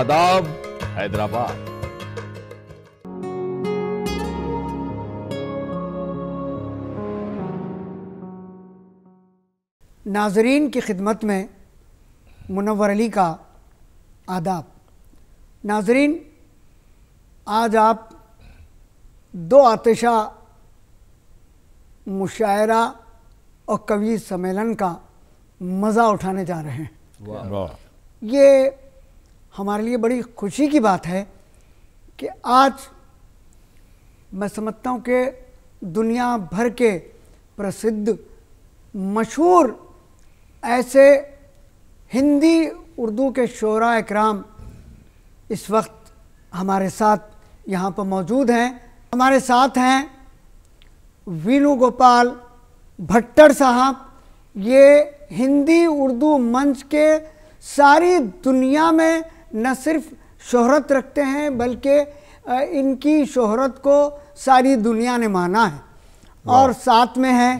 आदाब हैदराबाद नाजरीन की खिदमत में मुनवर अली का आदाब नाजरीन आज आप दो आतिशा मुशायरा और कवि सम्मेलन का मज़ा उठाने जा रहे हैं ये हमारे लिए बड़ी खुशी की बात है कि आज मैं समझता हूँ कि दुनिया भर के प्रसिद्ध मशहूर ऐसे हिंदी उर्दू के शरा इकराम इस वक्त हमारे साथ यहाँ पर मौजूद हैं हमारे साथ हैं वीनू गोपाल भट्टर साहब ये हिंदी उर्दू मंच के सारी दुनिया में न सिर्फ शोहरत रखते हैं बल्कि इनकी शोहरत को सारी दुनिया ने माना है और साथ में है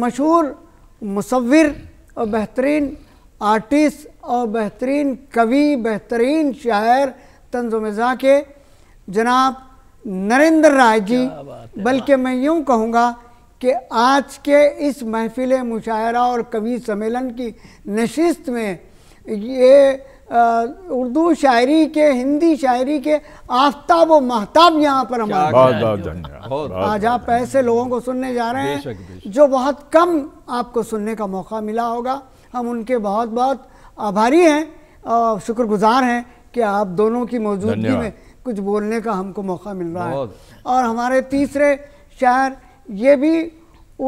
मशहूर मुसविर और बेहतरीन आर्टिस्ट और बेहतरीन कवि बेहतरीन शायर मज़ा के जनाब नरेंद्र राय जी बल्कि मैं यूं कहूँगा कि आज के इस महफिल मुशायरा और कवि सम्मेलन की नशिस्त में ये उर्दू शायरी के हिंदी शायरी के आफ्ताब व महताब यहाँ पर हमारे बहुत बहुत धन्यवाद आज आप ऐसे लोगों को सुनने जा रहे हैं जो बहुत कम आपको सुनने का मौका मिला होगा हम उनके बहुत बहुत आभारी हैं और शुक्रगुजार हैं कि आप दोनों की मौजूदगी में कुछ बोलने का हमको मौका मिल रहा है और हमारे तीसरे शायर ये भी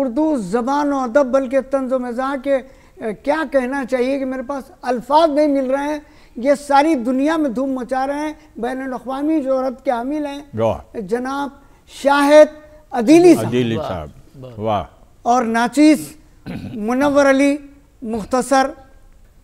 उर्दू ज़बान और अदब बल्कि तंज मज़ा के क्या कहना चाहिए कि मेरे पास अल्फाज नहीं मिल रहे हैं ये सारी दुनिया में धूम मचा रहे हैं बैन अवी जरूरत के हामिल हैं जनाब शाहिद अदीली साहब वाह और नाचिस मुनवर अली मुख्तसर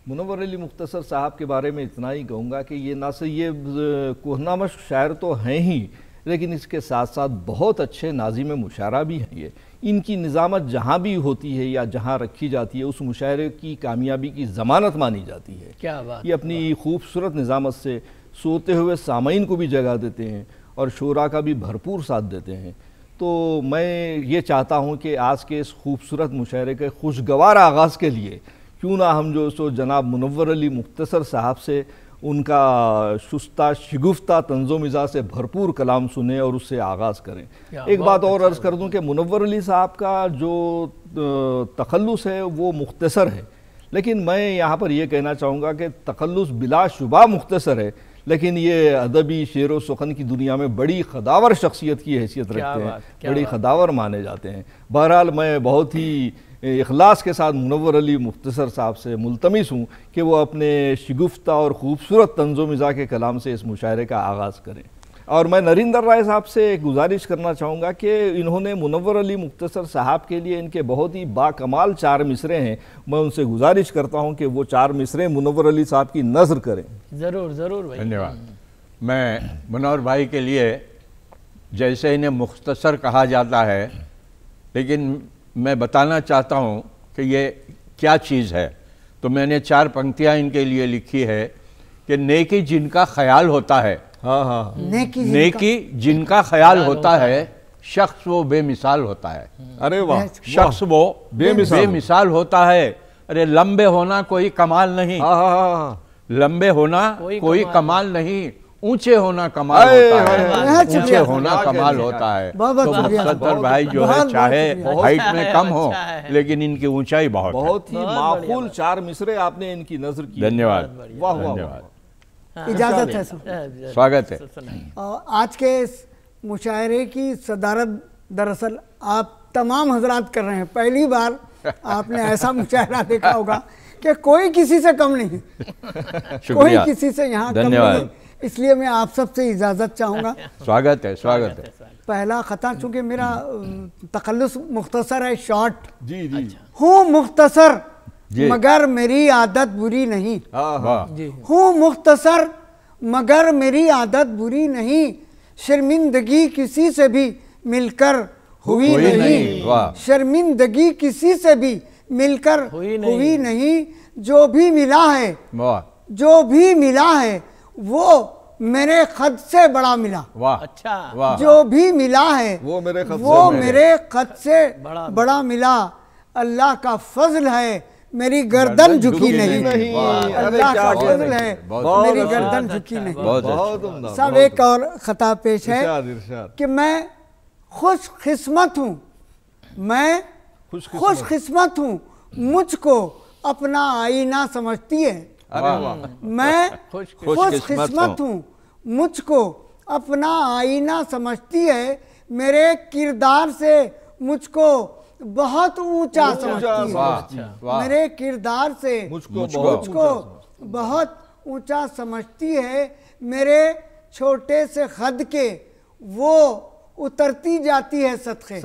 मुनवर अली मुख्तसर साहब के बारे में इतना ही कहूँगा कि ये ना सिर्फ ये कोहनामश शायर तो हैं ही लेकिन इसके साथ साथ बहुत अच्छे नाजिम मुशारा भी हैं ये इनकी निज़ामत जहाँ भी होती है या जहाँ रखी जाती है उस मुशायरे की कामयाबी की ज़मानत मानी जाती है क्या बात ये अपनी खूबसूरत निज़ामत से सोते हुए सामीन को भी जगा देते हैं और शोरा का भी भरपूर साथ देते हैं तो मैं ये चाहता हूँ कि आज के इस खूबसूरत मुशायरे के खुशगवार आगाज़ के लिए क्यों ना हम जो सो जनाब मुनवर अली मुख्तसर साहब से उनका सुस्ता शिगुफ्ता तंजो मिजा से भरपूर कलाम सुने और उससे आगाज़ करें एक बात और अर्ज़ कर दूँ कि मुनवर अली साहब का जो तखलस है वो मुख्तसर है लेकिन मैं यहाँ पर यह कहना चाहूँगा कि तखलस बिलाशुबा मुख्तसर है लेकिन ये अदबी शेर व सुखन की दुनिया में बड़ी खदावर शख्सियत की हैसियत रखते हैं बड़ी खदावर माने जाते हैं बहरहाल मैं बहुत ही अखलास के साथ मुनवर अली मुख्तसर साहब से मुलतमस हूँ कि वो अपने शगुफ्ता और ख़ूबसूरत तंजो मिज़ा के कलाम से इस मुशायरे का आगाज़ करें और मैं नरिंदर राय साहब से एक गुजारिश करना चाहूँगा कि इन्होंने मुनवर अली मुख्तसर साहब के लिए इनके बहुत ही बाकमाल चार मिसरे हैं मैं उनसे गुजारिश करता हूँ कि वो चार मिसरे मुनवर अली साहब की नज़र करें ज़रूर ज़रूर धन्यवाद मैं मुनवर भाई के लिए जैसे इन्हें मुख्तसर कहा जाता है लेकिन मैं बताना चाहता हूँ कि ये क्या चीज़ है तो मैंने चार पंक्तियाँ इनके लिए लिखी है कि नेकी जिनका ख्याल होता है हाँ हाँ नेकी जिनका, नेकी जिनका ख्याल होता है शख्स वो बेमिसाल होता है अरे वाह शख्स वो बेमिसाल बेमिसाल होता है अरे लंबे होना कोई कमाल नहीं हाँ, हाँ, हाँ, लंबे होना कोई, कोई कमाल नहीं ऊंचे होना कमाल अच्छा, होता है ऊंचे होना कमाल होता है तो मुसतर भाई जो है चाहे हाइट में कम हो अच्छा लेकिन इनकी ऊंचाई बहुत बहुत ही माकूल चार मिसरे आपने इनकी नजर की धन्यवाद धन्यवाद हाँ। इजाजत है हाँ, हाँ, स्वागत है आज के इस मुशायरे की सदारत दरअसल आप तमाम हजरात कर रहे हैं पहली बार आपने ऐसा मुशायरा देखा होगा कि कोई किसी से कम नहीं कोई किसी से यहाँ कम नहीं इसलिए मैं आप सबसे इजाज़त चाहूंगा स्वागत है स्वागत है पहला ख़ता चूँकि मेरा तखलस मुख्तसर है शॉर्ट जी जी अच्छा। हूँ मुख्तसर मगर मेरी आदत बुरी नहीं हूँ मुख्तसर मगर मेरी आदत बुरी नहीं शर्मिंदगी किसी से भी मिलकर हुई, नहीं, शर्मिंदगी किसी से भी मिलकर हुई नहीं जो भी मिला है जो भी मिला है वो मेरे खत से बड़ा मिला वाह अच्छा वाह जो भी मिला है वो मेरे खत वो से मेरे खत से बड़ा, बड़ा मिला अल्लाह का फजल है मेरी गर्दन झुकी नहीं, अल्लाह का फजल है मेरी गर्दन अच्छा। झुकी नहीं अच्छा। अच्छा। सब एक और खता पेश है कि मैं खुश हूँ मैं खुश हूँ मुझको अपना आईना समझती है मैं खुश किस्मत हूँ मुझको अपना आईना समझती है मेरे किरदार से मुझको बहुत ऊंचा समझती है अच्छा। मेरे किरदार से मुझको बहुत ऊंचा समझती है मेरे छोटे से खद के वो उतरती जाती है सदखे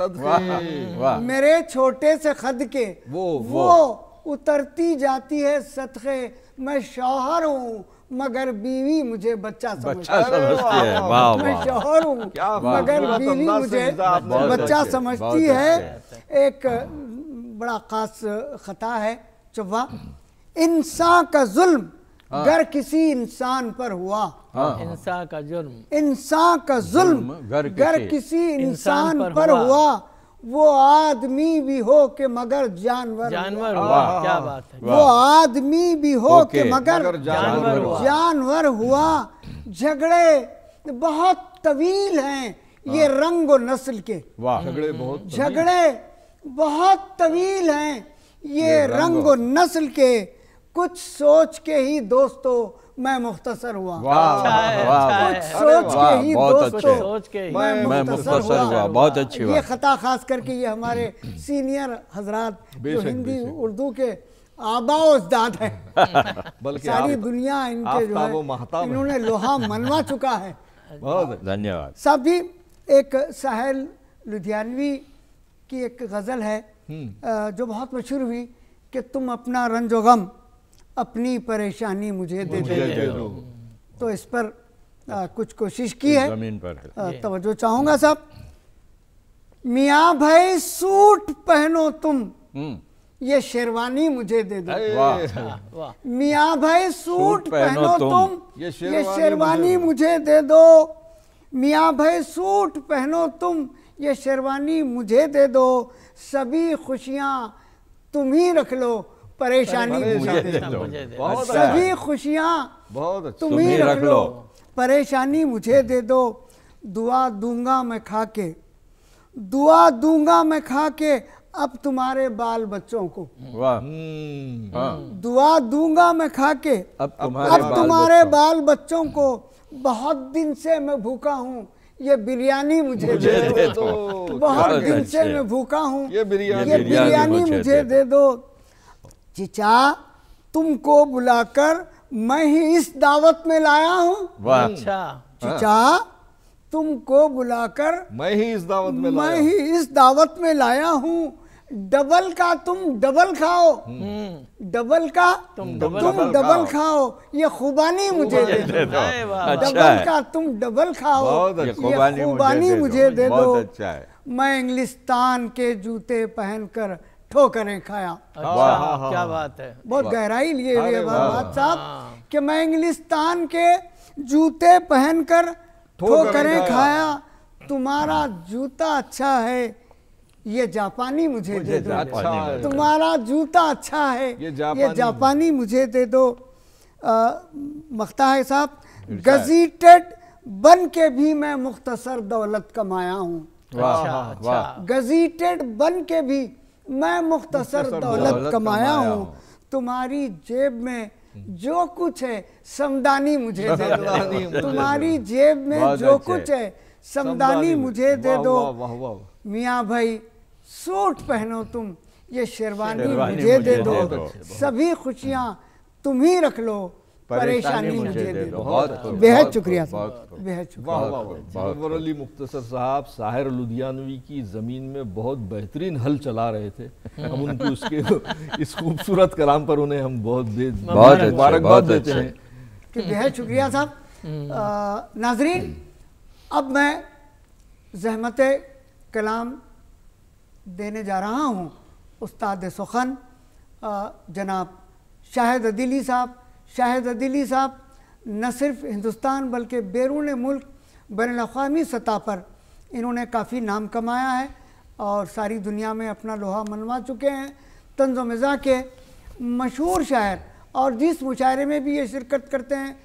मेरे छोटे से खद के वो, वो, वो उतरती जाती है सतखे मैं शोहर हूँ मगर बीवी मुझे बच्चा बच्चा समझती है वाँ मैं शोहर हूँ मगर बीवी मुझे बच्चा समझती है एक बड़ा खास खता है चुब्बा इंसान का जुल्म हाँ। घर किसी इंसान पर हुआ हाँ। इंसान का जुल्म इंसान का जुल्म घर किसी इंसान पर हुआ वो आदमी भी हो के मगर जानवर जानवर हुआ क्या बात है वो आदमी भी हो के मगर, जानवर हुआ जानवर हुआ झगड़े बहुत तवील हैं ये रंग और नस्ल के झगड़े बहुत झगड़े बहुत तवील हैं ये रंग और नस्ल के कुछ सोच के ही दोस्तों मैं मुख्तसर हुआ अच्छा अच्छा सोच के ही दोस्तों मैं मुख्तसर हुआ बहुत अच्छी ये ख़ता खास करके ये हमारे सीनियर हजरात जो हिंदी उर्दू के आबाओजदाद है बल्कि सारी दुनिया इनके जो है इन्होंने लोहा मनवा चुका है बहुत धन्यवाद साहब जी एक साहल लुधियानवी की एक गज़ल है हम्म। जो बहुत मशहूर हुई कि तुम अपना रंजो गम अपनी परेशानी मुझे दे दे, दे दो तो इस पर आ, कुछ कोशिश की है जमीन पर तवज्जो चाहूंगा साहब मिया भाई सूट पहनो तुम हम्म। ये शेरवानी मुझे दे दो अच्छा, मिया भाई सूट पहनो तुम ये शेरवानी मुझे दे दो मिया भाई सूट पहनो तुम ये शेरवानी मुझे दे दो सभी खुशियां तुम ही रख लो परेशानी सभी अच्छा खुशियाँ अच्छा। तुम्हें रख लो परेशानी मुझे दे दो दुआ दूंगा मैं खा के दुआ दूंगा मैं खा के अब तुम्हारे बाल बच्चों को वाह हम्म। हाँ। दुआ दूंगा मैं खा के अब तुम्हारे, अब बाल तुम्हारे बाल बच्चों को बहुत दिन से मैं भूखा हूँ ये बिरयानी मुझे, मुझे दे, दे दो बहुत दिन से मैं भूखा हूँ ये बिरयानी मुझे दे दो चिचा तुमको बुलाकर मैं ही इस दावत में लाया हूँ अच्छा। चिचा तुमको बुलाकर मैं ही इस दावत में मैं ही इस दावत में लाया हूँ डबल का तुम डबल खाओ हम्म। डबल का तुम डबल, तुम डबल, डबल खाओ खाओ ये खुबानी मुझे दे दो डबल अच्छा का तुम डबल खाओ ये अच्छा। खुबानी मुझे दे दो मैं इंग्लिस्तान के जूते पहनकर ठोकर खाया अच्छा हाँ, हाँ, क्या हाँ। बात है बहुत गहराई लिए हुए बात साहब कि मैं इंग्लिस्तान के जूते पहनकर ठोकरें खाया तुम्हारा जूता अच्छा है ये जापानी मुझे दे दो अच्छा तुम्हारा जूता अच्छा है ये जापानी मुझे दे दो मख्ता है साहब गजीटेड बन के भी मैं मुख्तसर दौलत कमाया हूँ अच्छा, अच्छा। गजीटेड बन के भी मैं मुख्तसर दौलत कमाया हूँ तुम्हारी जेब में जो कुछ है समदानी मुझे दे दो तुम्हारी जेब में जो कुछ है समदानी मुझे दे दो मियाँ भाई सूट पहनो तुम ये शेरवानी मुझे दे दो सभी खुशियाँ तुम ही रख लो परेशानी मुझे दे दो बहुत बेहद शुक्रिया बेहद अली मुख्तसर साहब साहिर लुधियानवी की ज़मीन में बहुत बेहतरीन हल चला रहे थे हम हम्म। उनके उसके इस खूबसूरत कलाम पर उन्हें हम बहुत बहुत मुबारकबाद देते हैं बेहद शुक्रिया साहब हम्म। नाजरीन हम्म। अब मैं जहमत कलाम देने जा रहा हूँ उस्ताद सुखन जनाब शाहिद अदीली साहब शाहिद अदिली साहब न सिर्फ हिंदुस्तान बल्कि बैरून मुल्क बैन अवी सतह पर इन्होंने काफ़ी नाम कमाया है और सारी दुनिया में अपना लोहा मनवा चुके हैं तंज मज़ा के मशहूर शायर और जिस मुशायरे में भी ये शिरकत करते हैं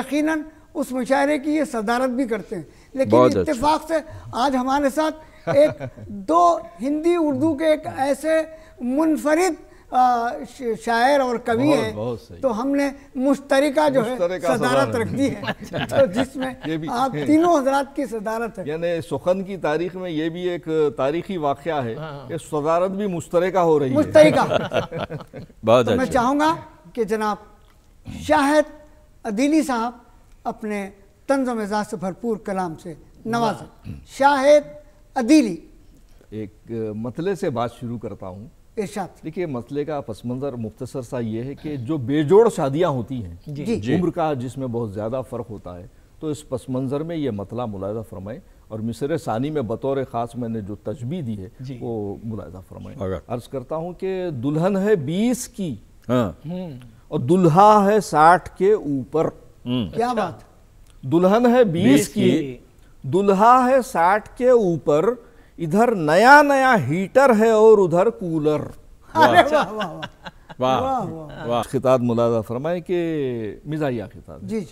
यकीनन उस मुशायरे की ये सदारत भी करते हैं लेकिन अच्छा। इतफाक़ से आज हमारे साथ एक दो हिंदी उर्दू के एक ऐसे मुनफरद शायर और कवि हैं तो हमने मुश्तरिका जो मुश्तरिका है सदारत रख दी है अच्छा, अच्छा, तो जिसमें आप तीनों हजरात की सदारत है यानी सुखन की तारीख में ये भी एक तारीखी वाक़ है हाँ, हाँ। कि सदारत भी मुश्तरिका हो रही मुश्तरिका बहुत तो मैं अच्छा। चाहूँगा कि जनाब शाहिद अदीली साहब अपने तंज मिजाज से भरपूर कलाम से नवाजा शाहिद अदीली एक मतले से बात शुरू करता हूँ इर्शाद देखिए मसले का पस मंज़र मुख्तसर सा ये है कि जो बेजोड़ शादियाँ होती हैं उम्र का जिसमें बहुत ज़्यादा फ़र्क होता है तो इस पस मंज़र में ये मतला मुलायदा फरमाएँ और मिसर सानी में बतौर ख़ास मैंने जो तजबी दी है वो मुलायदा फरमाएँ अर्ज़ करता हूँ कि दुल्हन है बीस की हाँ। हम्म। और दुल्हा है साठ के ऊपर हम्म। क्या अच्छा। बात दुल्हन है बीस की दुल्हा है साठ के ऊपर इधर नया नया हीटर है और उधर कूलर खिताब मुलाजा फरमाए के मिजाइया खिताब जी जी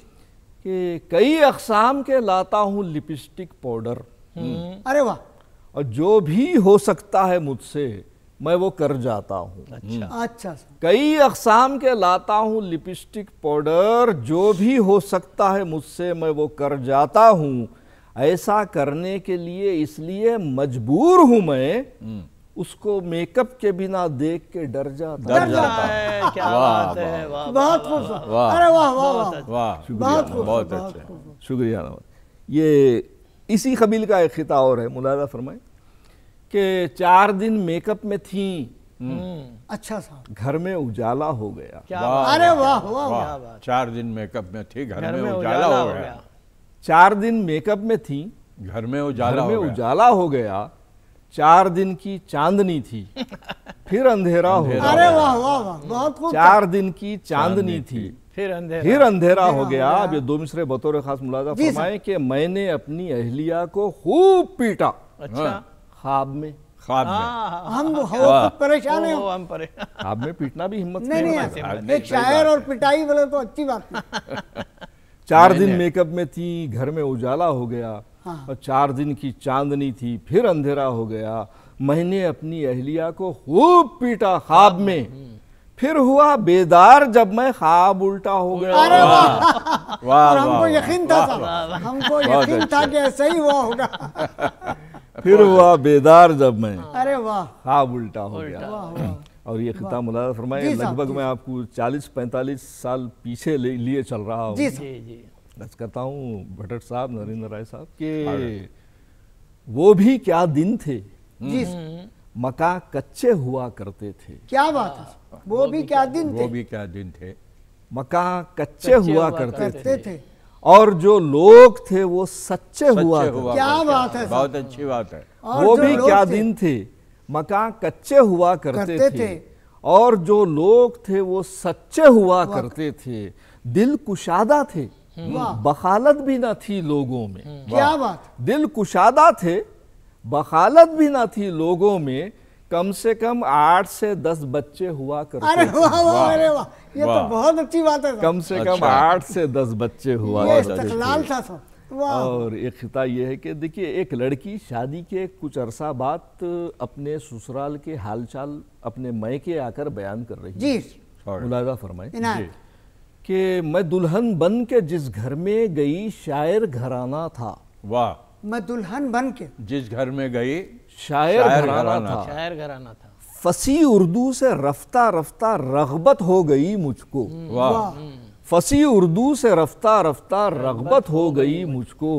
के कई अकसाम के लाता हूँ लिपस्टिक पाउडर हम्म। हम्म। अरे वाह और जो भी हो सकता है मुझसे मैं वो कर जाता हूँ अच्छा हम्म। अच्छा कई अकसाम के लाता हूँ लिपस्टिक पाउडर जो भी हो सकता है मुझसे मैं वो कर जाता हूँ ऐसा करने के लिए इसलिए मजबूर हूं मैं हम्म। उसको मेकअप के बिना देख के डर जाता डर जाता है क्या बात है बहुत वाह अरे वाह वाह वाह बहुत अच्छा शुक्रिया ये इसी कबील का एक खिता और है मुलाजा फरमाए कि चार दिन मेकअप में थी हम्म। हम्म। अच्छा सा घर में उजाला हो गया अरे वाह वाह चार दिन मेकअप में थी घर में उजाला हो गया चार दिन मेकअप में थी घर में उजाला में उजाला हो गया चार दिन की चांदनी थी फिर अंधेरा हो गया अरे वाह वाह बहुत चार दिन की चांदनी थी फिर अंधेरा फिर अंधेरा हो गया अब ये दो मिसरे बतौर खास मुलाजा फरमाए कि मैंने अपनी अहलिया को खूब पीटा अच्छा हाँ। ख्वाब में ख्वाब में हाँ। हम हाँ। परेशान हैं हम परेशान ख्वाब में पीटना भी हिम्मत नहीं, है एक शायर और पिटाई बोले तो अच्छी बात चार दिन मेकअप में थी घर में उजाला हो गया हाँ। और चार दिन की चांदनी थी फिर अंधेरा हो गया मैंने अपनी अहलिया को खूब पीटा ख्वाब में फिर हुआ बेदार जब मैं ख्वाब उल्टा हो गया अरे वाह वाह हमको यकीन था हमको यकीन अच्छा। था कि ऐसा ही हुआ होगा फिर हुआ बेदार जब मैं अरे वाह ख्वाब उल्टा हो गया और ये खिताब मुलाजा फरमाए लगभग मैं आपको 40-45 साल पीछे लिए चल रहा हूँ जी जी करता हूँ भटक साहब नरेंद्र राय साहब के वो भी क्या दिन थे जी हम्म। मका कच्चे हुआ करते थे क्या बात है हाँ। वो भी क्या दिन थे वो भी क्या दिन थे मका कच्चे हुआ करते थे और जो लोग थे वो सच्चे हुआ क्या बात है बहुत अच्छी बात है वो भी क्या दिन थे मकान कच्चे हुआ करते, करते थे, थे और जो लोग थे वो सच्चे हुआ करते थे दिल कुशादा थे बखालत भी ना थी लोगों में क्या बात दिल कुशादा थे बखालत भी ना थी लोगों में कम से कम आठ से दस बच्चे हुआ करते अरे वाह वाह अरे वाह ये तो बहुत अच्छी बात है कम से अच्छा। कम आठ से दस बच्चे हुआ करते था और एक खिता ये है कि देखिए एक लड़की शादी के कुछ अरसा बाद अपने ससुराल के हालचाल अपने मय के आकर बयान कर रही जी मुलाजा फरमाए कि मैं दुल्हन बन के जिस घर में गई शायर घराना था वाह मैं दुल्हन बन के जिस घर में गई शायर, शायर घराना था शायर घराना था फसी उर्दू से रफ्ता रफ्ता रगबत हो गई मुझको हम्म। वाह हम्म। फसी उर्दू से रफ्ता रफ्ता रगबत हो गई मुझको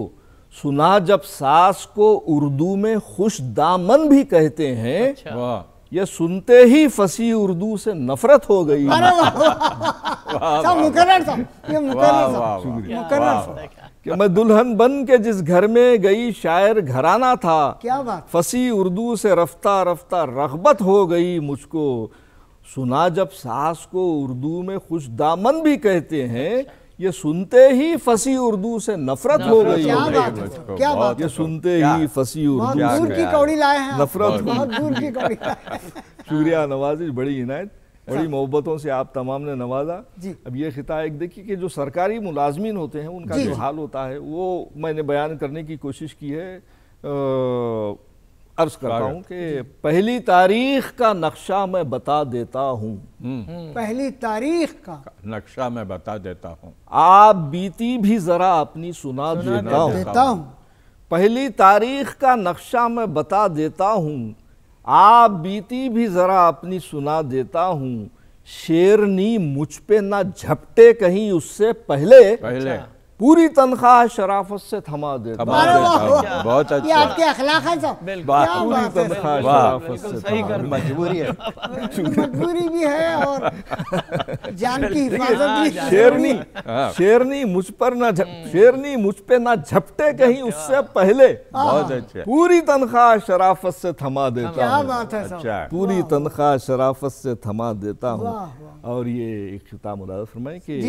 सुना जब सास को उर्दू में खुश दामन भी कहते हैं अच्छा। ये सुनते ही फसी उर्दू से नफरत हो गई कि मैं दुल्हन बन के जिस घर में गई शायर घराना था क्या बात फसी उर्दू से रफ्ता रफ्ता रगबत हो गई मुझको सुना जब सास को उर्दू में खुश दामन भी कहते हैं ये सुनते ही फसी उर्दू से नफरत हो गई क्या बात है क्या बात ये सुनते ही फसी उर्दू दूर की कौड़ी लाए हैं नफरत बहुत दूर की कौड़ी शुक्रिया नवाजिश बड़ी इनायत बड़ी मोहब्बतों से आप तमाम ने नवाजा अब ये खिता एक देखिए कि जो सरकारी मुलाजमीन होते हैं उनका जो हाल होता है वो मैंने बयान करने की कोशिश की है अर्ज करता हूँ कि पहली तारीख का नक्शा मैं बता देता हूँ हम्म। हम्म। पहली तारीख का नक्शा मैं बता देता हूँ आप बीती भी जरा अपनी सुना, सुना देता हूँ पहली तारीख का नक्शा मैं बता देता हूँ आप बीती भी जरा अपनी सुना देता हूँ शेरनी मुझ पे ना झपटे कहीं उससे पहले पहले अच्छा। पूरी तनख्वाह शराफत से थमा दे बहुत अच्छा पूरी तनख्वाह शराफत से मजबूरी है मजबूरी भी है और जान की हिफाजत भी शेरनी हाँ। शेरनी मुझ पर ना शेरनी मुझ पे ना झपटे कहीं उससे पहले हाँ। बहुत अच्छा पूरी तनख्वाह शराफत से अच्छा। थमा देता हूँ पूरी तनख्वाह शराफत से थमा देता हूँ और ये एक खिताब फरमाए कि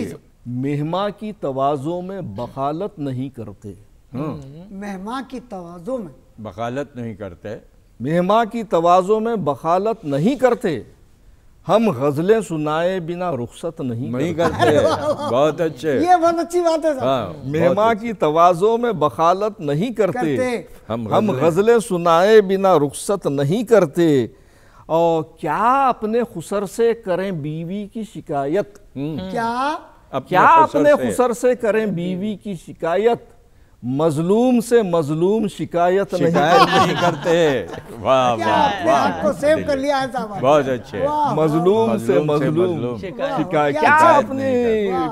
मेहमा की तवाज़ों में बखालत नहीं करते हाँ। मेहमा की तवाज़ों में बखालत नहीं करते मेहमा की तवाज़ों में बखालत नहीं करते हम गजलें सुनाए बिना रुखसत नहीं नहीं करते बहुत अच्छे ये बहुत अच्छी बात है हाँ, हाँ, मेहमा की तवाज़ों में बखालत नहीं करते, करते। हम हम गजलें सुनाए बिना रुखसत नहीं करते और क्या अपने खुसर से करें बीवी की शिकायत हम्म। क्या क्या अपने खुसर से करें बीवी की शिकायत मजलूम से मजलूम शिकायत, शिकायत नहीं करते वाह वाह वाह आपको सेव कर लिया है बहुत अच्छे मजलूम से मजलूम शिकायत क्या आपने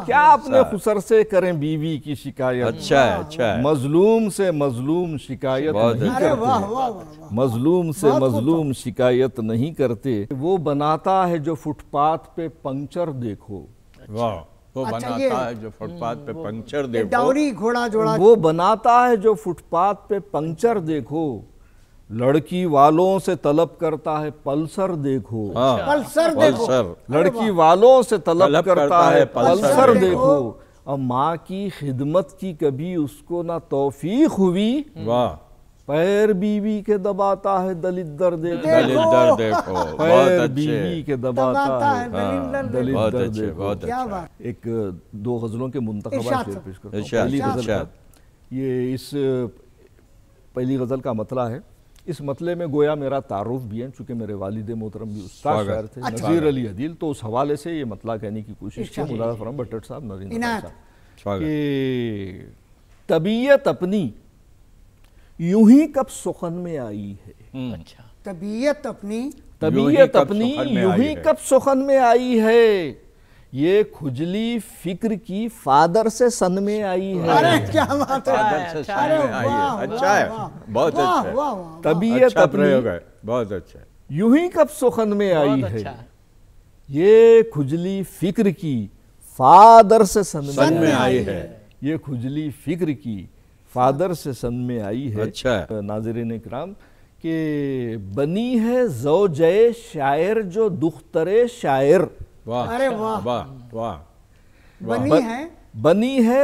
क्या आपने अच्छा। खुसर से करें बीवी की शिकायत अच्छा है अच्छा है मजलूम से मजलूम शिकायत नहीं करते मजलूम से तो। मजलूम शिकायत नहीं करते वो बनाता है जो फुटपाथ पे पंक्चर देखो वाह वो अच्छा बनाता है जो फुटपाथ पे हम्म, पंचर देखो डाउरी घोड़ा जोड़ा वो बनाता है जो फुटपाथ पे पंचर देखो लड़की वालों से तलब करता है पल्सर देखो हाँ। अच्छा। पल्सर, पल्सर लड़की वालों से तलब, तलब करता, करता है पल्सर, देखो, अब माँ की खिदमत की कभी उसको ना तोफीक हुई वाह पैर बीवी के दबाता है दलित दर देखो दलित दर देखो हाँ। पैर बीवी के दबाता, दबाता है, है दलित दर, हाँ, दर अच्छे, बहुत क्या एक दो गजलों के मुंतखबा शेर पेश करता हूँ पहली गजल ये इस पहली गजल का मतला है इस मतले में गोया मेरा तारुफ भी है चूंकि मेरे वालिद मोहतरम भी उस्ताद शायर थे अच्छा। नजीर अली अदील तो उस हवाले से ये मतला कहने की कोशिश की मुलाजफरम भट्ट साहब नरेंद्र साहब तबीयत अपनी यूं ही कब सुखन में आई है हम्म। अच्छा तबीयत अपनी तबीयत अपनी यूं ही कब सुखन में आई है ये खुजली फिक्र की फादर से सन में आई है अरे क्या बात है फादर अच्छा है बहुत अच्छा तबीयत प्रयोग है बहुत अच्छा यूं ही कब सुखन में आई अच्छा है ये खुजली फिक्र की फादर से सन में आई है ये खुजली फिक्र की फादर से सन में आई है अच्छा नाजरीन कराम के बनी है जो जय शायर जो दुख्तरे शायर अरे वाह वाह बनी है बनी है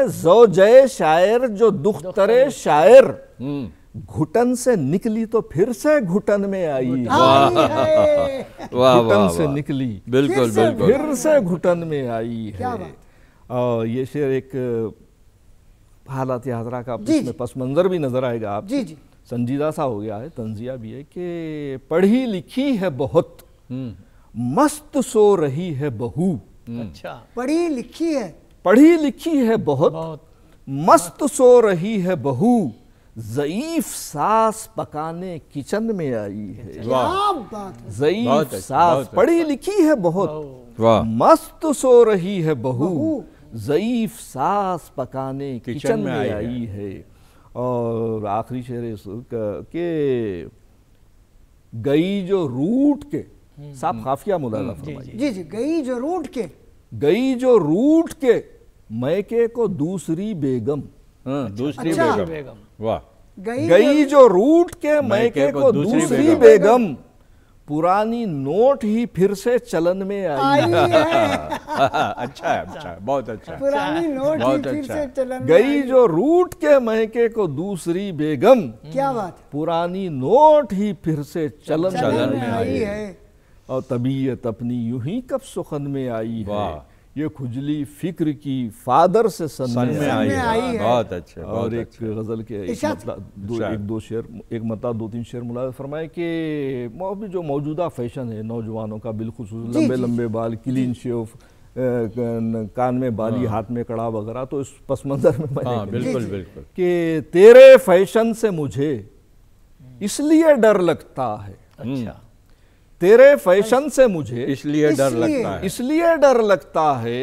जय शायर जो दुख्तरे शायर हम्म। घुटन से निकली तो फिर से घुटन में आई घुटन से निकली बिल्कुल बिल्कुल फिर से घुटन में आई है ये शेर एक हालात हाजरा का इसमें पस मंज़र भी नज़र आएगा आप जी जी संजीदा सा हो गया है तंजिया भी है कि पढ़ी लिखी है बहुत हम्म। मस्त सो रही है बहू हम्म। अच्छा पढ़ी लिखी है पढ़ी लिखी है बहुत, बहुत। मस्त सो रही है बहू जईफ सास पकाने किचन में आई है जईफ सास पढ़ी लिखी है बहुत मस्त सो रही है बहू ज़ईफ सास पकाने किचन में आई, है।, है और आखिरी शेर के गई जो रूट के हम्म, साफ खाफिया हम्म। मुलाजा हम्म, फरमाइए जी जी गई जो रूट के गई जो रूट के मैके को दूसरी बेगम हाँ, अच्छा। दूसरी अच्छा। बेगम वाह गई, गई जो रूट के मैके को दूसरी बेगम पुरानी नोट ही फिर से चलन में आई, आई अच्छा है। अच्छा है अच्छा बहुत अच्छा पुरानी अच्छा नोट बहुत ही फिर अच्छा। से चलन गई जो रूट के महके को दूसरी बेगम क्या बात पुरानी नोट ही फिर से चलन, चलन में आई है और तबीयत अपनी यूं ही कब सुखन में आई है ये खुजली फिक्र की फादर से सन में आई है बहुत अच्छे और एक गजल के एक मतला दो एक दो शेर एक मतला दो तीन शेर मुलाज फरमाए कि अभी जो मौजूदा फैशन है नौजवानों का बिलखसूस लंबे लंबे बाल क्लीन शेव कान में बाली हाँ। हाथ में कड़ा वगैरह तो इस पस मंजर में हाँ, बिल्कुल बिल्कुल कि तेरे फैशन से मुझे हम्म। इसलिए डर लगता है अच्छा तेरे फैशन से मुझे इसलिए डर लगता है इसलिए डर लगता है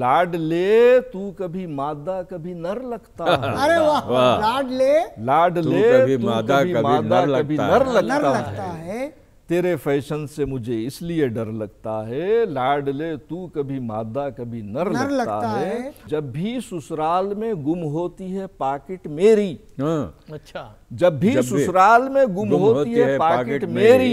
लाड ले तू कभी मादा कभी नर लगता है अरे वाह लाड ले लाड ले तू कभी मादा कभी नर लगता, नर लगता है।, तेरे फैशन से मुझे इसलिए डर लगता है लाड ले तू कभी मादा कभी नर, नर लगता, लगता है।, है जब भी ससुराल में गुम होती है पाकिट मेरी हाँ। अच्छा जब भी ससुराल में गुम होती है पाकिट मेरी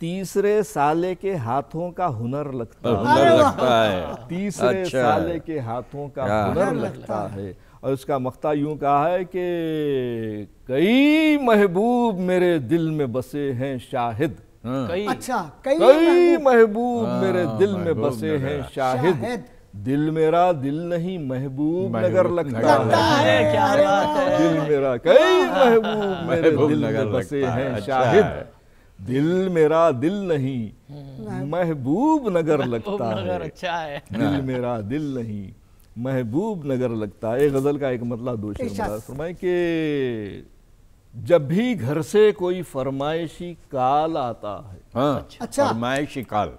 तीसरे साले के हाथों का हुनर लगता है हुनर लगता है तीसरे अच्छा। साले के हाथों का हाँ। हुनर लगता है और इसका मख्ता यूं कहा है कि कई महबूब मेरे दिल में बसे हैं शाहिद हाँ। कई अच्छा कई, कई महबूब हाँ, मेरे दिल में बसे हैं शाहिद दिल मेरा दिल नहीं महबूब नगर लगता है क्या बात है दिल मेरा कई महबूब मेरे दिल में बसे हैं अच्छा। शाहिद दिल मेरा दिल नहीं हम्म। महबूब नगर लगता नगर है अच्छा है दिल हाँ। मेरा दिल नहीं महबूब नगर लगता है एक गज़ल का एक मतला दो फरमाए कि जब भी घर से कोई फरमाइशी काल आता है हाँ, अच्छा फरमाइशी काल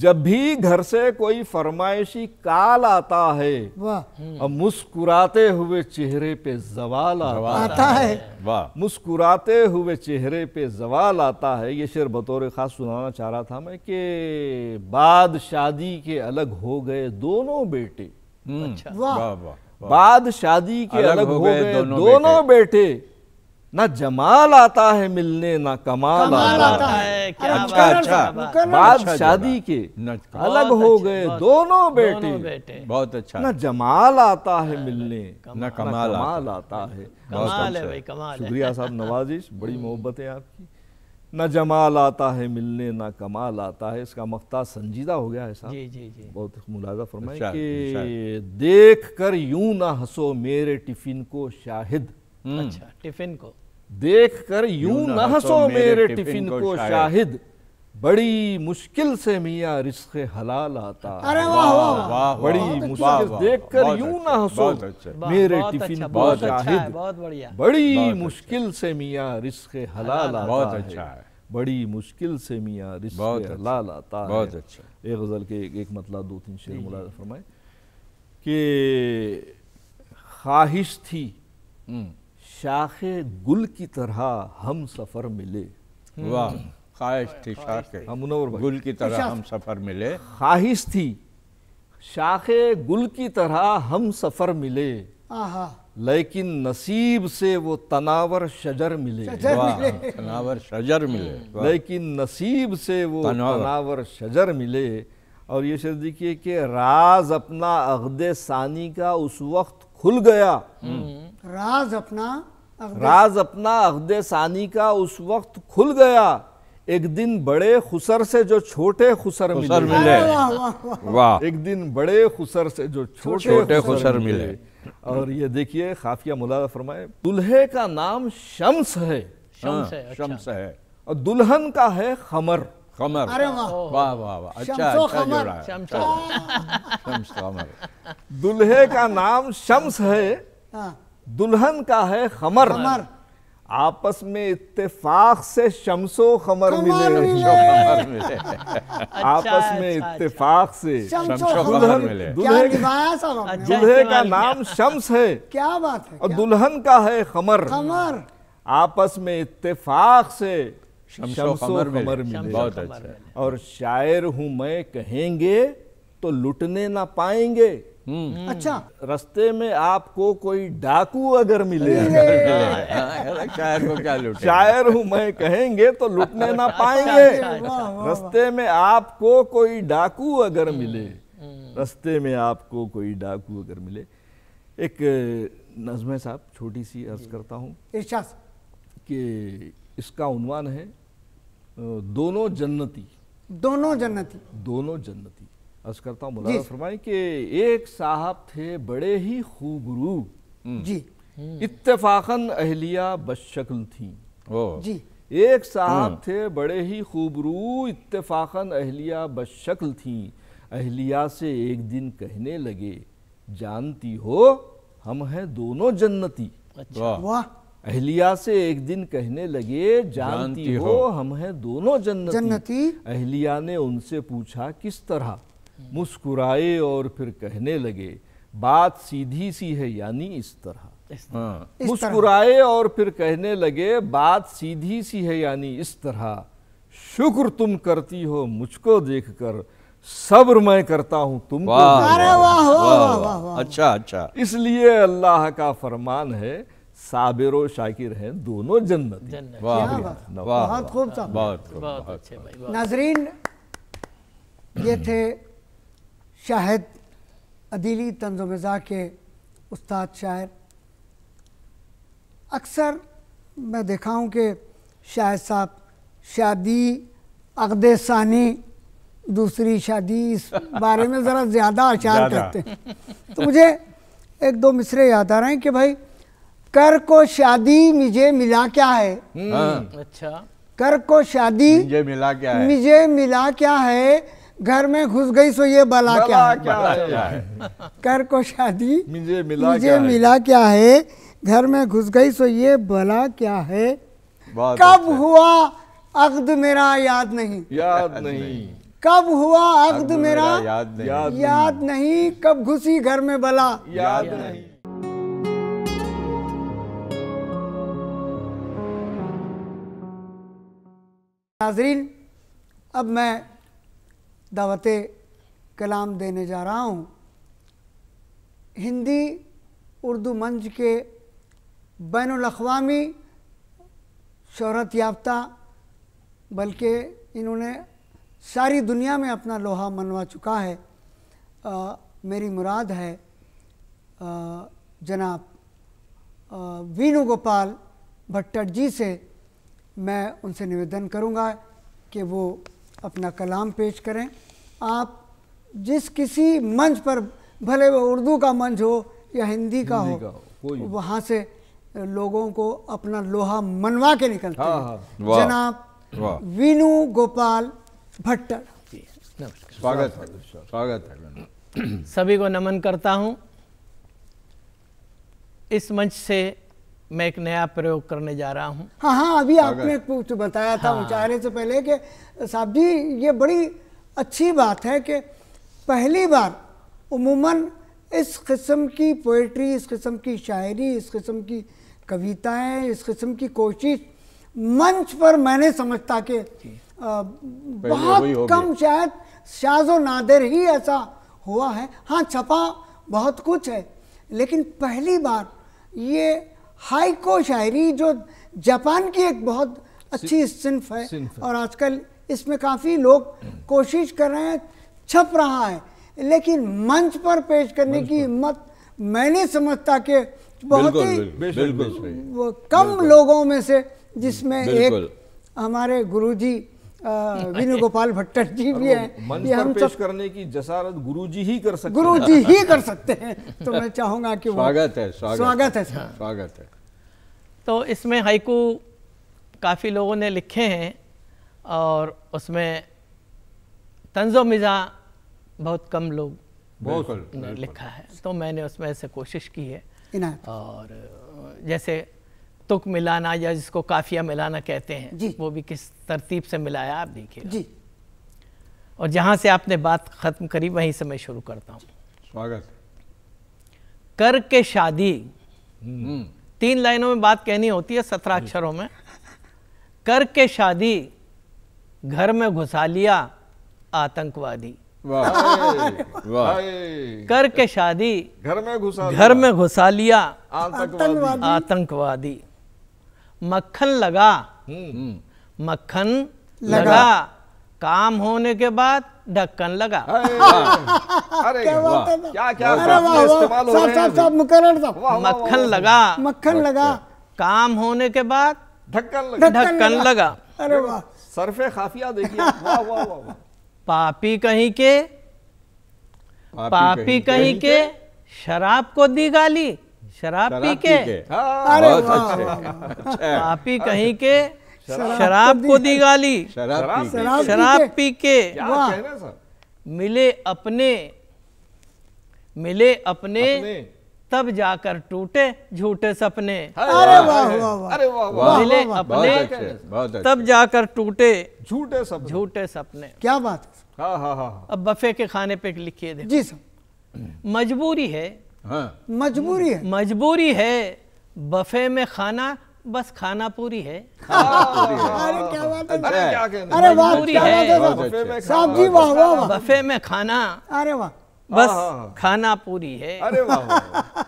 जब भी घर से कोई फरमाइशी काल आता है और मुस्कुराते हुए चेहरे पे जवाल आता, आता है, है। वाह मुस्कुराते हुए चेहरे पे जवाल आता है ये शेर बतौर खास सुनाना चाह रहा था मैं कि बाद शादी के अलग हो गए दोनों बेटे अच्छा वाह बाद शादी के अलग, अलग हो गए दोनों, दोनों बेटे, बेटे ना जमाल आता है मिलने ना कमाल, कमाल आता, आता है क्या अच्छा अच्छा।, अच्छा बाद शादी के अलग हो गए दोनों बेटे बहुत अच्छा ना अच्छा। हम्म। जमाल आता है मिलने ना कमाल कमाल आता है कमाल है भाई शुक्रिया साहब नवाजिश बड़ी मोहब्बत है आपकी ना जमाल आता है मिलने ना कमाल आता है इसका मकता संजीदा हो गया है साहब जी जी जी बहुत मुलाजा फरमाए अच्छा, कि देख कर यूं ना हंसो मेरे टिफिन को शाहिद अच्छा टिफिन को देख कर यूं न हंसो मेरे टिफिन को शाहिद बड़ी मुश्किल से मियाँ रिश्क हलाल आता अरे वाह वाह बड़ी मुश्किल अच्छा, देख कर यूं अच्छा, न हंसो अच्छा। मेरे टिफिन बहुत शाहिद बड़ी मुश्किल से मियाँ रिश्क हलाल आता है बड़ी मुश्किल से मियाँ रिश्क हलाल आता बहुत अच्छा एक गज़ल के एक मतलब दो तीन शेर मुलाजा फरमाए कि ख्वाहिश थी हम्म। शाख गुल की तरह हम सफ़र मिले वाह ख्वाहिश थी शाख अच्छा। हम गुल की तरह हम सफ़र मिले ख्वाहिश थी शाख गुल की तरह हम सफ़र मिले लेकिन नसीब से वो तनावर शजर मिले शजर मिले तनावर शजर मिले लेकिन नसीब से वो तनावर, तनावर शजर मिले और ये शर देखिए कि राज अपना अगद सानी का उस वक्त खुल गया राज अपना राज अपना अहद सानी का उस वक्त खुल गया एक दिन बड़े खुसर से जो छोटे खुसर मिले, मिले। वाह एक दिन बड़े खुसर से जो छोटे, छोटे खुसर मिले, मिले। और ये देखिए खाफिया मुलाजा फरमाए दुल्हे का नाम शम्स है शम्स हाँ, है, अच्छा। शम्स है और दुल्हन का है खमर खमर वाह वाह वाह अच्छा अच्छा शम्स खमर दुल्हे का नाम शम्स है हाँ। दुल्हन का है खमर खमर आपस में इत्तेफाक से शमसो खमर मिले, मिले।, मिले। अच्छा, आपस अच्छा, में अच्छा। इत्तेफाक से दुल्हन दूल्हे का नाम शम्स है क्या बात है और दुल्हन का है खमर खमर आपस में इत्तेफाक से शमसो खमर मिले बहुत अच्छा और शायर हूं मैं कहेंगे तो लुटने ना पाएंगे हम्म। अच्छा रस्ते में आपको कोई डाकू अगर मिले हाँ, हाँ, हाँ, शायर को क्या लूटे शायर हूँ मैं कहेंगे तो लुटने ना पाएंगे अच्छा, अच्छा, अच्छा। रस्ते में आपको कोई डाकू अगर हम्म, मिले हम्म। रस्ते में आपको कोई डाकू अगर मिले एक नज़म साहब छोटी सी अर्ज करता हूँ कि इसका उनवान है दोनों जन्नती दोनों जन्नती दोनों जन्नती अर्ज करता हूँ मुलाजा फरमाए कि एक साहब थे बड़े ही खूबरू हम्म। जी हम्म। इतफाकन अहलिया बशक्ल थी जी एक साहब हम्म। थे बड़े ही खूबरू इतफाकन अहलिया बशक्ल थी अहलिया से एक दिन कहने लगे जानती हो हम हैं दोनों जन्नती अच्छा वाह अहलिया से एक दिन कहने लगे जानती, जानती हो, हो हम हैं दोनों जन्नती जन्नती अहलिया ने उनसे पूछा किस तरह मुस्कुराए और फिर कहने लगे बात सीधी सी है यानी हाँ। इस तरह मुस्कुराए और फिर कहने लगे बात सीधी सी है यानी इस तरह शुक्र तुम करती हो मुझको देखकर सब्र मैं करता हूं तुम अच्छा अच्छा इसलिए अल्लाह का फरमान है साबिर शाकिर हैं दोनों जन्नत बहुत खूब बहुत नाजरीन ये थे शाहिद अदीली मज़ा के उस्ताद शायर अक्सर मैं देखा हूँ कि शाहिद साहब शादी अकद सानी दूसरी शादी इस बारे में ज़रा ज़्यादा आचार करते हैं तो मुझे एक दो मिसरे याद आ रहे हैं कि भाई कर को शादी मुझे मिला क्या है हम्म, हाँ। अच्छा कर को शादी मुझे मिला क्या है मुझे मिला क्या है घर में घुस गई सो ये बला, बला क्या, क्या, है? क्या है कर को शादी मुझे मिला मुझे क्या मिला है? क्या है घर में घुस गई सो ये बला क्या है कब अच्छा हुआ अक्द मेरा याद नहीं याद नहीं कब हुआ अक्द मेरा याद नहीं याद नहीं कब घुसी घर में बला याद नहीं नाजरीन अब मैं दावत कलाम देने जा रहा हूँ हिंदी उर्दू मंच के बैन अवी शहरत याफ्ता बल्कि इन्होंने सारी दुनिया में अपना लोहा मनवा चुका है आ, मेरी मुराद है आ, जनाब वीनुगोपाल भट्टर जी से मैं उनसे निवेदन करूंगा कि वो अपना कलाम पेश करें आप जिस किसी मंच पर भले वो उर्दू का मंच हो या हिंदी का हिंदी हो, हो वहाँ से लोगों को अपना लोहा मनवा के निकलते हाँ, हैं हाँ, जनाब वीनू गोपाल भट्टर स्वागत है स्वागत है सभी को नमन करता हूँ इस मंच से मैं एक नया प्रयोग करने जा रहा हूँ हाँ हाँ अभी आपने कुछ बताया था हाँ। उचारे से पहले कि साहब जी ये बड़ी अच्छी बात है कि पहली बार उमूमन इस किस्म की पोइट्री इस किस्म की शायरी इस किस्म की कविताएं इस किस्म की कोशिश मंच पर मैंने समझता कि बहुत कम शायद शाजो नादिर ही ऐसा हुआ है हाँ छपा बहुत कुछ है लेकिन पहली बार ये हाइको शायरी जो जापान की एक बहुत अच्छी सिंफ है और आजकल इसमें काफ़ी लोग कोशिश कर रहे हैं छप रहा है लेकिन मंच पर पेश करने की हिम्मत मैंने समझता कि बहुत ही कम लोगों में से जिसमें एक हमारे गुरुजी विनु भट्टर जी भी हैं ये हम पेश करने की जसारत गुरुजी ही कर सकते गुरुजी ही कर सकते हैं तो मैं चाहूंगा कि स्वागत है स्वागत है स्वागत है हाँ। तो इसमें हाइकू काफ़ी लोगों ने लिखे हैं और उसमें तंजो मिज़ा बहुत कम लोग बहुत लिखा है तो मैंने उसमें ऐसे कोशिश की है और जैसे तुक मिलाना या जिसको काफिया मिलाना कहते हैं वो भी किस तरतीब से मिलाया आप देखिए जी और जहां से आपने बात ख़त्म करी वहीं से मैं शुरू करता हूँ स्वागत कर के शादी हम्म। तीन लाइनों में बात कहनी होती है सत्रह अक्षरों में कर के शादी घर में घुसा लिया आतंकवादी कर के शादी घर में घुसा घर में घुसा लिया आतंकवादी आतंकवादी मक्खन लगा हम्म। मक्खन लगा।, लगा काम होने के बाद ढक्कन लगा अरे क्या क्या मक्खन लगा मक्खन लगा काम होने के बाद ढक्कन लगा ढक्कन लगा अरे वाह सरफे खाफिया देखिए पापी कहीं के पापी कहीं के शराब को दी गाली शराब पी के अरे पापी कहीं के शराब को दी गाली शराब पी के मिले अपने मिले अपने तब जाकर टूटे झूठे सपने अरे वाह वाह अरे वाह मिले अपने तब जाकर टूटे झूठे सपने झूठे सपने क्या बात हाँ, हाँ हाँ हाँ अब बफे के खाने पे लिखिए जी सर मजबूरी है हाँ। मजबूरी है मजबूरी है बफे में खाना बस खाना पूरी है हाँ। अरे पूरी अच्छा। है साहब जी वाह वाह बफे में खाना अरे वाह बस हाँ, खाना पूरी है अरे वाह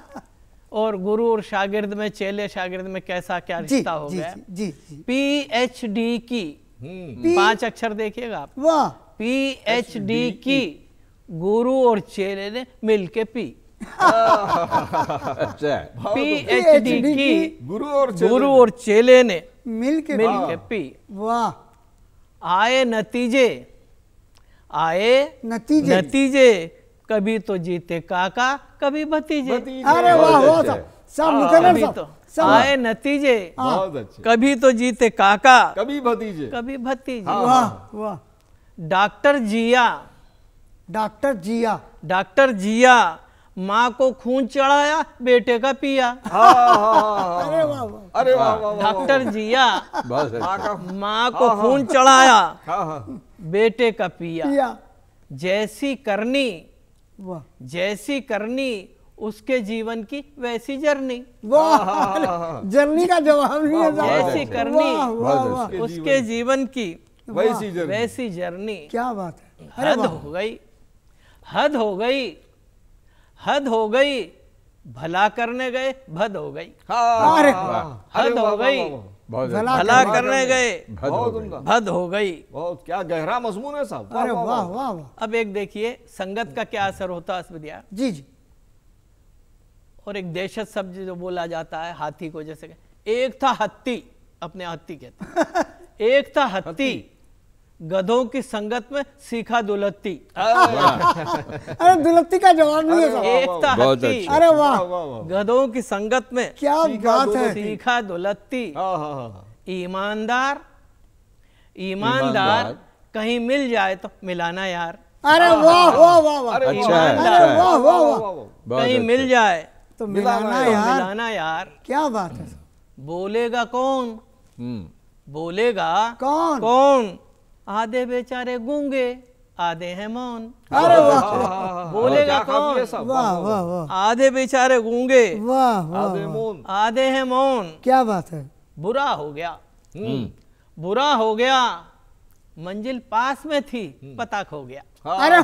और गुरु और शागिर्द में चेले शागिर्द में कैसा क्या रिश्ता हो गया जी हम्म। पी एच डी की पांच अक्षर देखिएगा आप वाह पी एच डी की गुरु और चेले ने मिलके पी पीएचडी अच्छा। की गुरु और गुरु और चेले ने मिल के मिल के पी वाह आए नतीजे आए नतीजे नतीजे कभी तो जीते काका कभी भतीजे अरे वाह सब मुकर्रर तो आए नतीजे हाँ। कभी तो जीते काका कभी भतीजे कभी भतीजे हाँ। वाह वाह doctor Jiya doctor Jiya doctor Jiya माँ को खून चढ़ाया बेटे का पिया हाँ, हाँ, हाँ, अरे वाह अरे वाह डॉक्टर जिया माँ को खून चढ़ाया बेटे का पिया जैसी करनी जैसी करनी उसके जीवन की वैसी जर्नी जर्नी का जवाब नहीं है जैसी करनी उसके जीवन की वैसी जर्नी वैसी जर्नी क्या बात है हद हो गई हद हो गई हद हो गई भला करने गए भद हो गई हाँ। अरे हाँ। हद हो गई भला करने गए भद हो गई क्या गहरा मजमून है साहब अरे वाह वाह अब एक देखिए संगत का क्या असर होता है जी जी और एक दहशत शब्द जो बोला जाता है हाथी को जैसे एक था हत्ती अपने हत्ती कहते एक था हत्ती गधों की संगत में सीखा दुलत्ती अरे दुलत्ती का जवाब नहीं है एकता अरे अच्छा। वाह गधों की संगत में क्या बात है सीखा दुलत्ती हाँ, हाँ, हाँ, ईमानदार ईमानदार कहीं मिल जाए तो मिलाना यार अरे वाह वाह वाह वाह ईमानदार वाह वाह वाह कहीं अच्छा। मिल जाए तो मिलाना यार मिलाना यार क्या बात है बोलेगा कौन हम्म। बोलेगा कौन कौन आधे बेचारे गूंगे आधे हैं मौन अरे वाह हाँ, हाँ, हाँ, बोलेगा कौन आधे बेचारे गूंगे वाह आधे हैं मौन क्या बात है बुरा हो गया हम्म। हम्म। बुरा हो गया मंजिल पास में थी पता खो गया अरे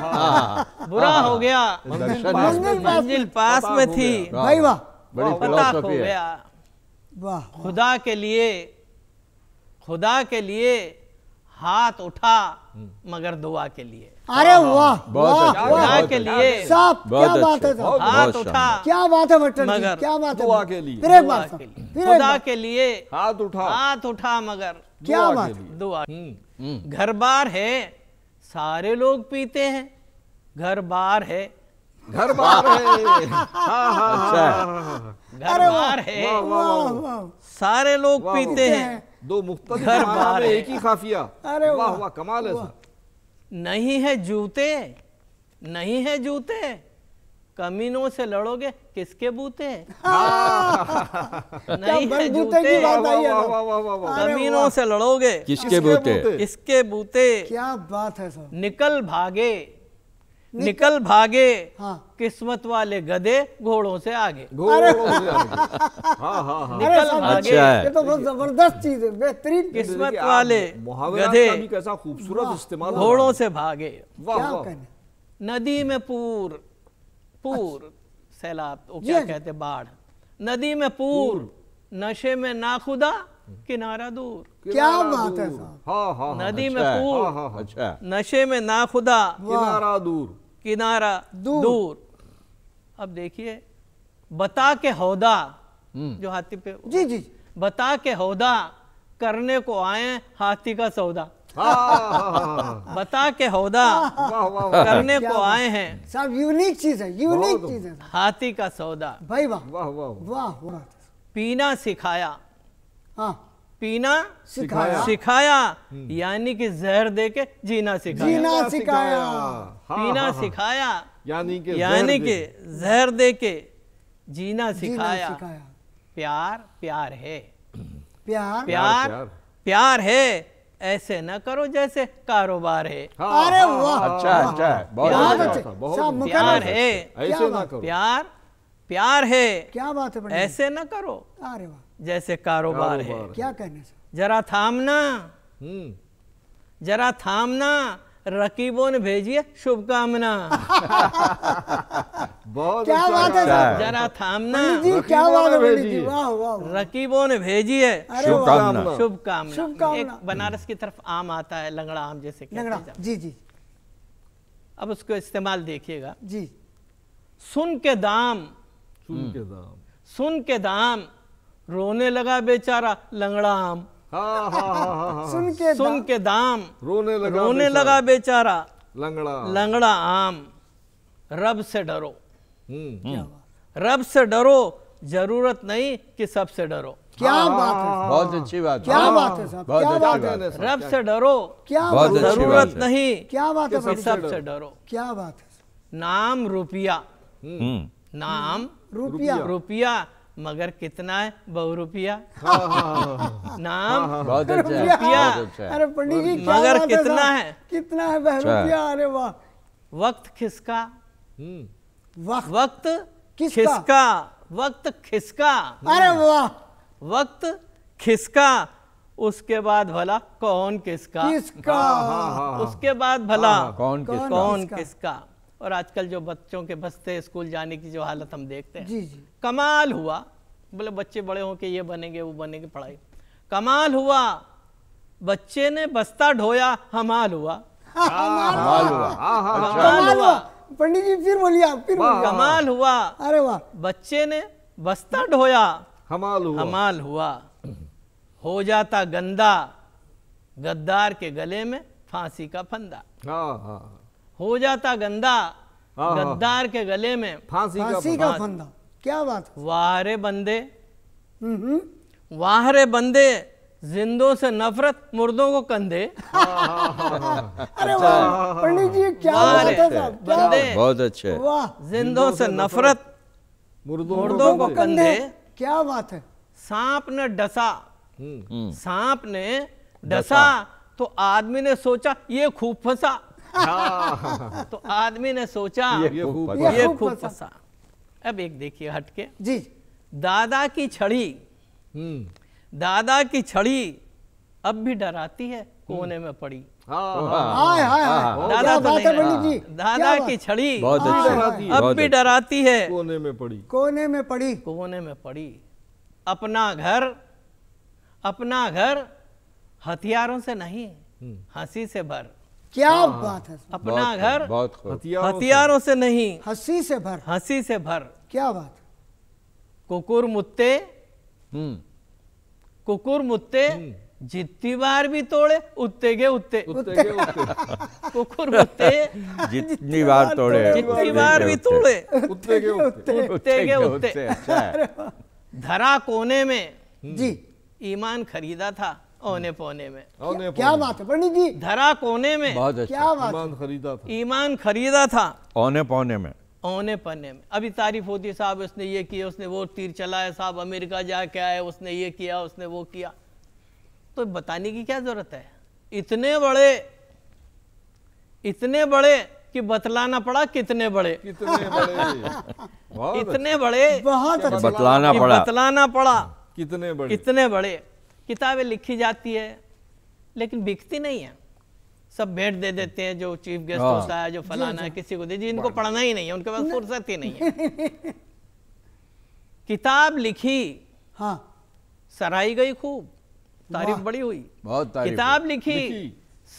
बुरा हो गया मंजिल पास में थी भाई वाह पता खो गया खुदा के लिए खुदा के लिए हाथ उठा हम्म। मगर दुआ के लिए अरे वाह वाह अच्छा, के अच्छा। लिए साहब क्या बात अच्छा, है हाथ उठा क्या बात है बटन मगर क्या बात है दुआ के लिए फिर बात खुदा के लिए हाथ उठा हाथ उठा मगर क्या बात दुआ हम्म, हम्म। घर बार है सारे लोग पीते हैं घर बार है घर बार है हाँ, हाँ, हाँ, घर बार है सारे लोग पीते हैं दो मुख्त एक ही खाफिया अरे वाह वाह कमाल है नहीं है जूते नहीं है जूते कमीनों से लड़ोगे किसके बूते हाँ। नहीं है जूते कमीनों से लड़ोगे किसके बूते किसके बूते क्या बात है सर निकल भागे निकल भागे हाँ। किस्मत वाले गधे घोड़ों से आगे घोड़ों से आगे हाँ हाँ हाँ निकल भागे अच्छा ये तो बहुत जबरदस्त चीज है बेहतरीन किस्मत वाले गधे कैसा खूबसूरत इस्तेमाल घोड़ों से भागे वाह नदी में पूर पूर सैलाब तो क्या कहते बाढ़ नदी में पूर नशे में नाखुदा किनारा दूर क्या बात है हाँ, हाँ हाँ नदी में अच्छा पूर अच्छा नशे में नाखुदा किनारा दूर किनारा दूर, दूर। अब देखिए बता के हौदा हम्म। जो हाथी पे जी जी बता के हौदा करने को आए हाथी का सौदा हाँ, हाँ, हाँ, बता के हौदा करने को आए हैं सब यूनिक चीज है यूनिक चीज है हाथी का सौदा भाई वाह वाह वाह वाह पीना सिखाया हाँ पीना सिखाया हम्म। सिखाया यानी कि जहर दे के जीना सिखाया जीना सिखाया पीना सिखाया यानी कि यानी कि जहर दे के जीना सिखाया प्यार प्यार है प्यार प्यार प्यार है ऐसे ना करो जैसे कारोबार है हाँ, अरे हाँ, वाह हाँ। अच्छा अच्छा बहुत अच्छा प्यार है ऐसे ना करो प्यार प्यार है क्या बात है ऐसे ना करो अरे वाह जैसे कारोबार है क्या कहने से जरा थामना हम्म। जरा थामना रकीबों ने भेजिए शुभकामना बहुत क्या अच्छा बात है जरा थामना जी क्या बात है रकीबों ने भेजी है शुभकामना शुभकामना एक बनारस की तरफ आम आता है लंगड़ा आम जैसे लंगड़ा जी जी अब उसको इस्तेमाल देखिएगा जी सुन के दाम सुन के दाम सुन के दाम रोने लगा बेचारा लंगड़ा आम सुन के सुन के दाम रोने लगा रोने लगा बेचारा लंगड़ा लंगड़ा आम रब से डरो हम्म। रब से डरो जरूरत नहीं कि सबसे डरो क्या बात है बहुत अच्छी बात क्या हाँ, बात है साहब क्या बात है रब से डरो क्या बात जरूरत नहीं क्या बात है सबसे डरो क्या बात है नाम रुपया हम्म। नाम रुपया रुपया मगर कितना है बहु रुपया हाँ, हाँ, हाँ, नाम बहुत अच्छा रुपया अरे पंडित जी मगर कितना है कितना है बहु अच्छा। रुपया अरे वाह वक्त खिसका हम्म। वक्त वक्त खिसका वक्त खिसका हम्म। अरे वाह वक्त खिसका उसके बाद भला कौन किसका किसका उसके बाद भला कौन किसका कौन किसका और आजकल जो बच्चों के बस्ते स्कूल जाने की जो हालत हम देखते हैं जी जी कमाल हुआ बोले मतलब बच्चे बड़े हों के ये बनेंगे वो बनेंगे पढ़ाई कमाल हुआ बच्चे ने बस्ता ढोया हमाल हुआ कमाल हुआ पंडित जी फिर बोलिए आप फिर कमाल हुआ अरे वाह बच्चे ने बस्ता ढोया हमाल हुआ हमाल हुआ हो जाता गंदा गद्दार के गले में फांसी का फंदा हाँ हाँ, हाँ। हो जाता गंदा हाँ, हाँ। गद्दार के गले में फांसी फांसी का फंदा क्या बात वाहरे बंदे वाहरे बंदे जिंदों से नफरत मुर्दों को कंधे अरे वाह पंडित जी क्या बात है बंदे बहुत अच्छे जिंदों से नफरत मुर्दों को कंधे क्या बात है सांप ने डसा हम्म। सांप ने डसा तो आदमी ने सोचा ये खूब फंसा हाँ। तो आदमी ने सोचा ये खूब ये खूब फंसा अब एक देखिए हटके जी दादा की छड़ी हम्म। दादा की छड़ी अब भी डराती है कोने में पड़ी हाँ, हाँ, दादा तो नहीं दादा की छड़ी अब भी डराती है कोने में पड़ी कोने में पड़ी कोने में पड़ी अपना घर अपना घर हथियारों से नहीं हम्म। हंसी से भर क्या आ, हाँ। बात है अपना घर हथियारों से नहीं हंसी से भर हंसी से भर क्या बात कुकुर मुत्ते हम्म। हम्म। कुकुर मुत्ते जितनी बार भी तोड़े उत्ते के उत्ते कुकुर मुत्ते जितनी बार तोड़े जितनी बार भी तोड़े उत्ते के उत्ते उत्ते के उत्ते अच्छा धरा कोने में जी ईमान खरीदा था औने हाँ। पौने में औने क्या बात है पंडित जी धरा कोने में बहुत अच्छा क्या बात ईमान खरीदा था ईमान खरीदा था औने पौने में औने पने में अभी तारीफ होती साहब उसने ये किया उसने वो तीर चलाया साहब अमेरिका जाके आए उसने ये किया उसने वो किया तो बताने की क्या जरूरत है इतने बड़े इतने बड़े कि बतलाना पड़ा कितने बड़े कितने बड़े इतने अच्छा। बड़े बहुत अच्छा। बतलाना पड़ा बतलाना पड़ा कितने बड़े इतने बड़े किताबें लिखी जाती है लेकिन बिकती नहीं है सब भेंट दे देते हैं जो चीफ गेस्ट हाँ। होता है जो फलाना है किसी को दे दीजिए इनको पढ़ना ही नहीं है उनके पास फुर्सत ही नहीं है किताब लिखी हाँ सराई गई खूब तारीफ बड़ी हुई बहुत किताब लिखी,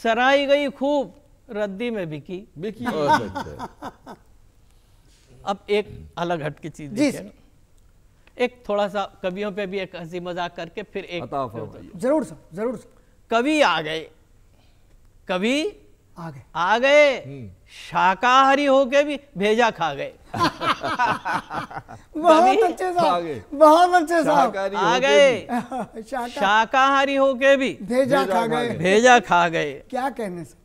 सराई गई खूब रद्दी में बिकी बिकी अब एक अलग हट की चीज एक थोड़ा सा कवियों पे भी एक हंसी मजाक करके फिर एक तो- जरूर सर जरूर सर कवि आ गए कवि आ गए आ गए हम्म। शाकाहारी होके भी भेजा खा गए बहुत अच्छे साहब बहुत अच्छे साहब आ गए शाकाहारी होके भी भेजा खा गए भेजा खा गए क्या कहने सर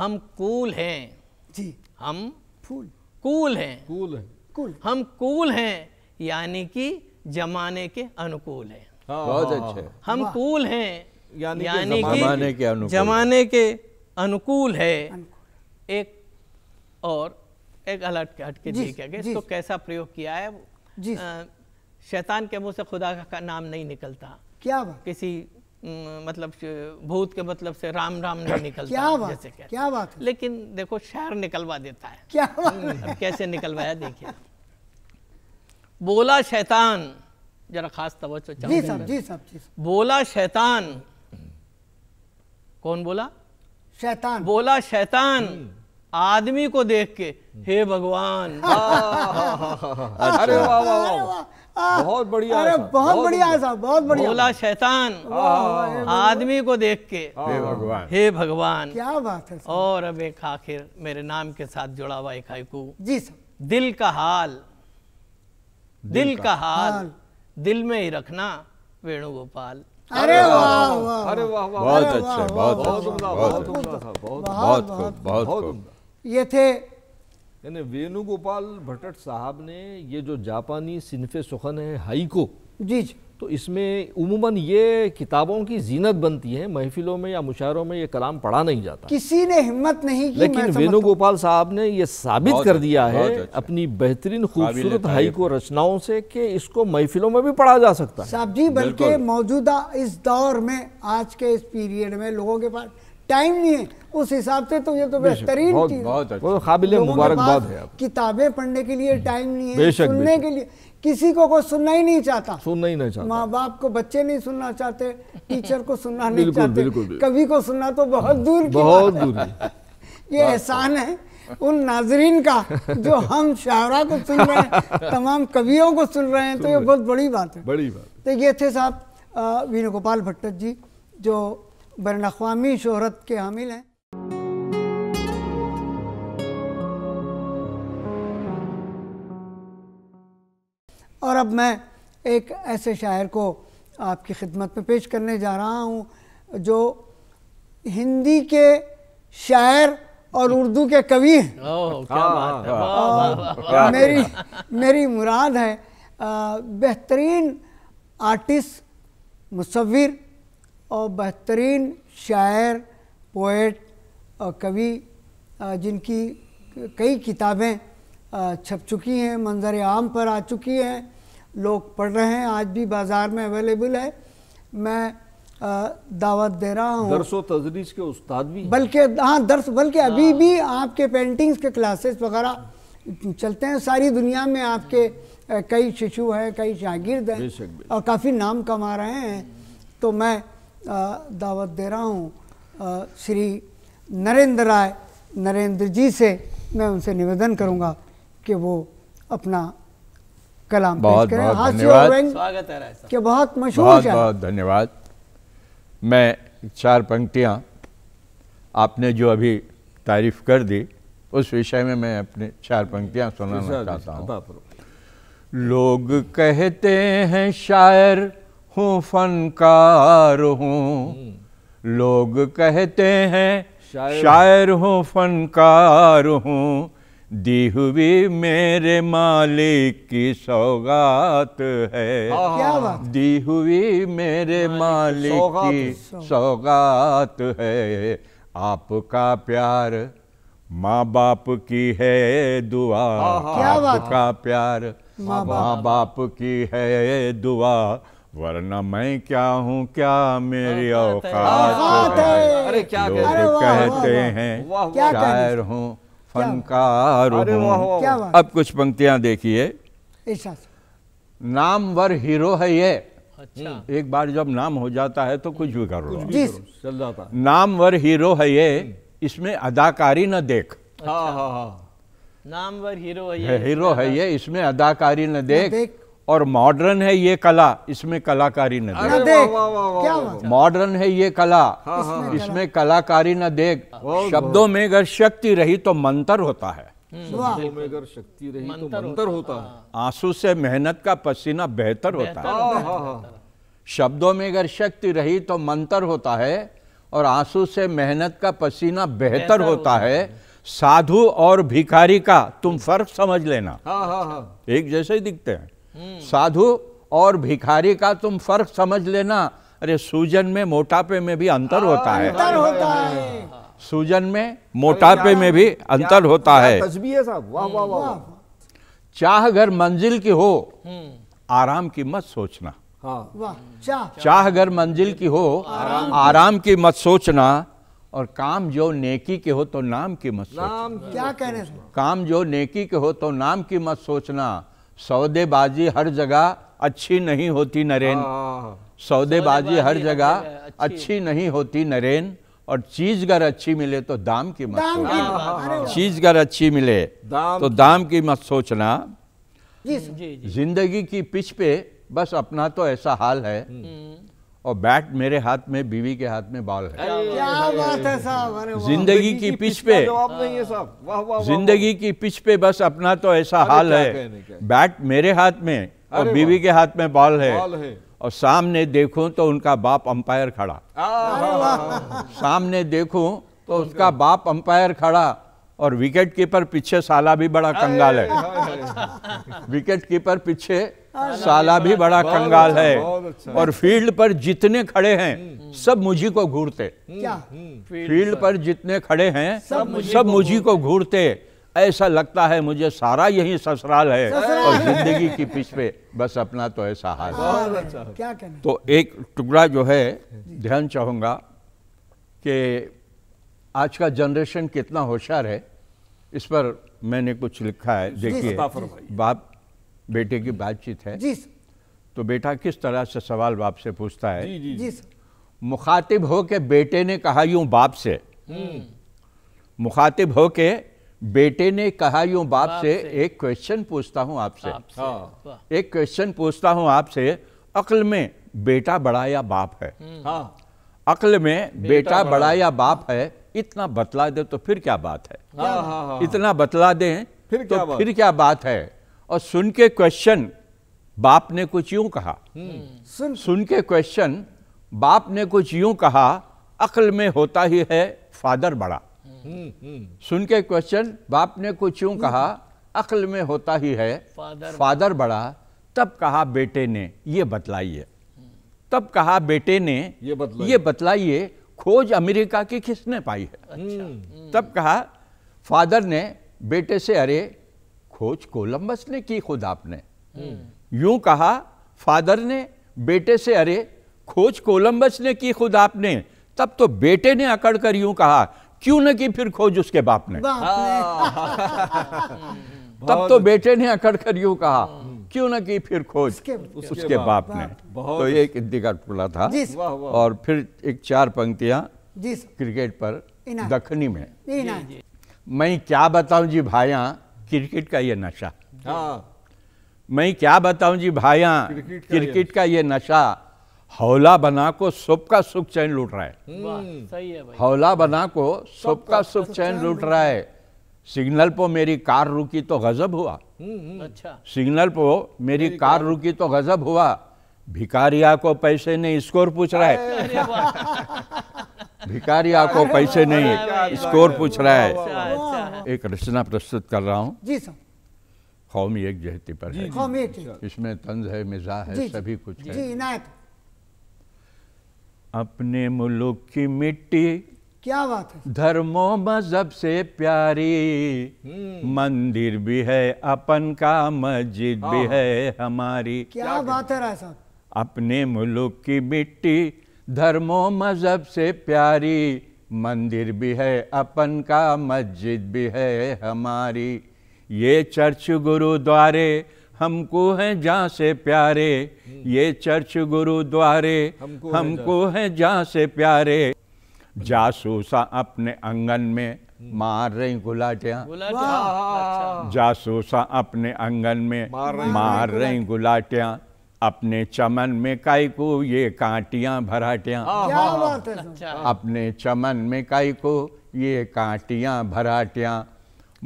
हम कूल हैं जी हम फूल कूल हैं कूल हैं कूल हम कूल हैं यानी कि जमाने के अनुकूल है हाँ, बहुत हाँ, अच्छे हाँ। हम कूल हैं यानी कि जमाने के अनुकूल जमाने के अनुकूल है एक और एक अलर्ट हटके जी क्या गया इसको कैसा प्रयोग किया है जी शैतान के मुंह से खुदा का नाम नहीं निकलता क्या बात किसी मतलब भूत के मतलब से राम राम नहीं निकलता क्या बात जैसे क्या बात लेकिन देखो शहर निकलवा देता है क्या बात कैसे निकलवाया देखिए बोला शैतान जरा खास तवज्जो जी साहब जी साहब जी साहब बोला शैतान कौन बोला शैतान बोला शैतान आदमी को देख के हे भगवान हाँ। अरे वाह वाह बहुत बढ़िया अरे बहुत बढ़िया साहब बहुत बढ़िया बोला शैतान आदमी को देख के हाँ। हे भगवान हे भगवान क्या बात है और अब एक आखिर मेरे नाम के साथ जुड़ा हुआ एक हाइकू जी सर दिल का हाल दिल का हाल दिल में ही रखना वेणुगोपाल अरे वाह वाह अरे वाह वाह बहुत अच्छे बहुत बहुत बहुत बहुत बहुत ये थे यानी वेणुगोपाल भट्ट साहब ने ये जो जापानी सिनफे सुखन है हाइको जी जी तो इसमें उमूमन ये किताबों की जीनत बनती है महफिलों में या मुशायरों में ये कलाम पढ़ा नहीं जाता किसी ने हिम्मत नहीं की लेकिन वेणुगोपाल साहब ने यह साबित कर दिया है अपनी बेहतरीन खूबसूरत हाइको रचनाओं से कि इसको महफिलों में भी पढ़ा जा सकता है साहब जी बल्कि मौजूदा इस दौर में आज के इस पीरियड में लोगों के पास टाइम नहीं है उस हिसाब से तो ये तो बेहतरीन बहुत, बहुत अच्छा। मुबारकबाद है किताबें पढ़ने के लिए हम्म। टाइम नहीं है सुनने के लिए किसी को कोई सुनना ही नहीं चाहता सुनना ही नहीं चाहता माँ बाप को बच्चे नहीं सुनना चाहते टीचर को सुनना नहीं बिल्कुल, चाहते बिल्कुल, बिल्कुल। कभी को सुनना तो बहुत दूर की बहुत दूर ये एहसान है उन नाजरीन का जो हम शाहरा को सुन रहे हैं तमाम कवियों को सुन रहे हैं तो ये बहुत बड़ी बात है बड़ी बात तो ये थे साहब वीनुगोपाल भट्ट जी जो बैन शोहरत शहरत के हामिल हैं और अब मैं एक ऐसे शायर को आपकी खिदमत में पेश करने जा रहा हूँ जो हिंदी के शायर और उर्दू के कवि हैं हाँ, हाँ, हाँ। मेरी मेरी मुराद है बेहतरीन आर्टिस्ट मुसविर और बेहतरीन शायर पोइट और कवि जिनकी कई किताबें छप चुकी हैं मंजर आम पर आ चुकी हैं लोग पढ़ रहे हैं आज भी बाज़ार में अवेलेबल है मैं दावत दे रहा हूँ तजरीज के उस्ताद भी बल्कि हाँ दर्स बल्कि हाँ। अभी भी आपके पेंटिंग्स के क्लासेस वगैरह चलते हैं सारी दुनिया में आपके कई शिशु हैं कई शागिर्द हैं और काफ़ी नाम कमा रहे हैं तो मैं दावत दे रहा हूँ श्री नरेंद्र राय नरेंद्र जी से मैं उनसे निवेदन करूँगा कि वो अपना कलाम बहुत बहुत धन्यवाद स्वागत है बहुत मशहूर बहुत बहुत धन्यवाद मैं चार पंक्तियाँ आपने जो अभी तारीफ कर दी उस विषय में मैं अपने चार पंक्तियाँ सुनाना चाहता हूँ लोग कहते हैं शायर हूँ फनकार हूँ हम्म। लोग कहते हैं शायर हूँ फनकार हूँ दी हुई मेरे मालिक की सौगात है हाँ, हाँ, दी हुई मेरे मालिक की सौगात है आपका प्यार माँ बाप की है दुआ हाँ, आपका प्यार माँ बाप की है दुआ वरना मैं क्या हूँ क्या मेरी औकात है लोग कहते हैं शायर हूँ फनकार अब कुछ पंक्तियां देखिए नामवर हीरो है ये अच्छा हम्म। एक बार जब नाम हो जाता है तो कुछ भी कर लो चल जाता नामवर हीरो है ये हम्म। इसमें अदाकारी न देख अच्छा। हाँ हाँ हाँ नामवर हीरो है ये हीरो है ये इसमें अदाकारी न देख और मॉडर्न है ये कला इसमें कलाकारी न देख मॉडर्न है ये हाँ, हाँ, हाँ। कला इसमें कलाकारी न देख शब्दों में अगर शक्ति रही तो मंत्र होता है हम्म। अगर शक्ति रही तो मंत्र होता है आंसू से मेहनत का पसीना बेहतर होता है शब्दों में अगर शक्ति रही तो मंत्र होता है और आंसू से मेहनत का पसीना बेहतर होता है साधु और भिखारी का तुम फर्क समझ लेना एक जैसे ही दिखते हैं हम्म। साधु और भिखारी का तुम फर्क समझ लेना अरे सूजन में मोटापे में भी अंतर हाँ, होता है अंतर होता है सूजन में मोटापे में भी अंतर होता है चाह घर मंजिल की हो आराम की मत सोचना चाह घर मंजिल की हो आराम, आराम की मत सोचना और काम जो नेकी के हो तो नाम की मत सोचना क्या कह रहे काम जो नेकी के हो तो नाम की मत सोचना सौदेबाजी हर जगह अच्छी नहीं होती नरेन हाँ, हाँ, हाँ। सौदेबाजी हर जगह अच्छी नहीं होती नरेन और चीज अगर अच्छी मिले तो दाम की मत सोचना चीज अगर अच्छी मिले तो दाम की मत सोचना जिंदगी की पिच पे बस अपना तो ऐसा हाल है हम्म। और बैट मेरे हाथ में बीवी के हाथ में बाल है क्या बात है साहब जिंदगी की पिच पे जिंदगी की पिच पे बस अपना तो ऐसा हाल है बैट मेरे हाथ में और बीवी के हाथ में बॉल है और सामने देखूं तो उनका बाप अंपायर खड़ा सामने देखूं तो उसका बाप अंपायर खड़ा और विकेट कीपर पीछे साला भी बड़ा कंगाल है विकेट कीपर पीछे साला भी बड़ा अच्छा, कंगाल है अच्छा। और फील्ड हम्म, हम्म। हम्म, पर जितने खड़े हैं सब मुझी को घूरते फील्ड पर जितने खड़े हैं सब मुझी को घूरते ऐसा लगता है मुझे सारा यही ससुराल है और जिंदगी की पिछ पे बस अपना तो ऐसा हाल अच्छा। है तो एक टुकड़ा जो है ध्यान चाहूंगा कि आज का जनरेशन कितना होशियार है इस पर मैंने कुछ लिखा है देखिए बाप बेटे की बातचीत है जी तो बेटा किस तरह से सवाल बाप से पूछता है जी जी मुखातिब हो के बेटे ने कहा यूं बाप से हम्म। मुखातिब हो के बेटे ने कहा यूं बाप, बाप से, से एक क्वेश्चन पूछता हूं आपसे हाँ। एक क्वेश्चन पूछता हूं आपसे अक्ल में बेटा बड़ा या बाप है हम्म। हाँ। अक्ल में बेटा बड़ा या बाप है इतना बतला दे तो फिर क्या बात है हाँ, हाँ, हाँ, हाँ। इतना बतला दे फिर तो क्या तो बात? फिर क्या बात है और सुन के क्वेश्चन बाप ने कुछ यूं कहा हम्म। सुन सुन के क्वेश्चन बाप ने कुछ यूं कहा अक्ल में होता ही है फादर बड़ा सुन के क्वेश्चन बाप ने कुछ यूं कहा अकल में होता ही है फादर, हम्म, हम्म। फादर बड़ा तब कहा बेटे ने ये बतलाइए तब कहा बेटे ने ये बतलाइए खोज अमेरिका की किसने पाई है अच्छा। हम्म। हम्म। तब कहा फादर ने बेटे से अरे खोज कोलंबस ने की खुद आपने हम्म। यूं कहा फादर ने बेटे से अरे खोज कोलंबस ने की खुद आपने तब तो बेटे ने अकड़ कर यूं कहा क्यों न की फिर खोज उसके बाप ने, बाप ने। तब तो बेटे ने अकड़ कर यूं कहा क्यों ना की फिर खोज उसके, उसके, उसके बाप, बाप ने तो एक इंतकार टुकड़ा था और फिर एक चार पंक्तियाँ क्रिकेट पर दखनी में मैं क्या बताऊं जी भाया क्रिकेट का ये नशा हाँ। मैं क्या बताऊं जी भाया क्रिकेट का ये नशा हौला बना को सबका सुख चैन लूट रहा है हम्म। सही है भाई हौला बना को सबका सुख चैन लूट रहा है सिग्नल पर मेरी कार रुकी तो गजब हुआ हम्म, हम्म। अच्छा सिग्नल पर मेरी कार रुकी तो गजब हुआ भिकारिया को पैसे नहीं स्कोर पूछ रहा है भिकारिया को पैसे नहीं स्कोर पूछ रहा है अच्छा, अच्छा। एक रचना प्रस्तुत कर रहा हूँ जी सर कौमी एक जहती पर है इसमें तंज है मिजा है सभी कुछ है अपने मुल्क की मिट्टी क्या बात है धर्मो मजहब से प्यारी हम्म। मंदिर भी है अपन का मस्जिद भी हाँ। है हमारी क्या बात है राय साहब अपने मुल्क की मिट्टी धर्मो मजहब से प्यारी मंदिर भी है अपन का मस्जिद भी है हमारी ये चर्च गुरुद्वारे हमको है जहाँ से प्यारे हम्म। ये चर्च गुरुद्वारे हमको है जहाँ से प्यारे जासूसा अपने आंगन में मार रही गुलाटिया अच्छा। जासूसा अपने आंगन में मार रही गुलाटिया अपने चमन में काई को ये कांटियां भराटियां हाँ, हाँ, हाँ। अच्छा। अपने चमन में काई को ये कांटियां भराटियां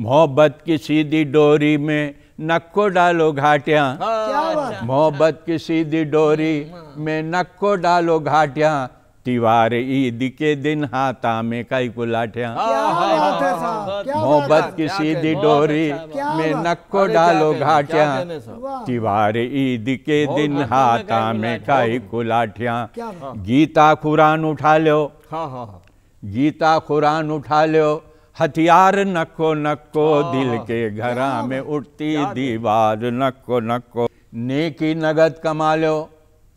मोहब्बत की सीधी डोरी में नक्को डालो घाटियां अच्छा। मोहब्बत की सीधी डोरी में नक्को डालो घाटियां तिवार ईद के दिन हाथा में कई को लाठिया मोहब्बत की सीधी डोरी में नक्को डालो घाटिया तिवार ईद के दिन हाथा में कई को लाठिया गीता कुरान उठा लो हाँ, हाँ, हाँ। गीता कुरान उठा लो हथियार नक्को नक्को दिल के घर में उठती दीवार नक्को नक्को नेकी नगद कमा लो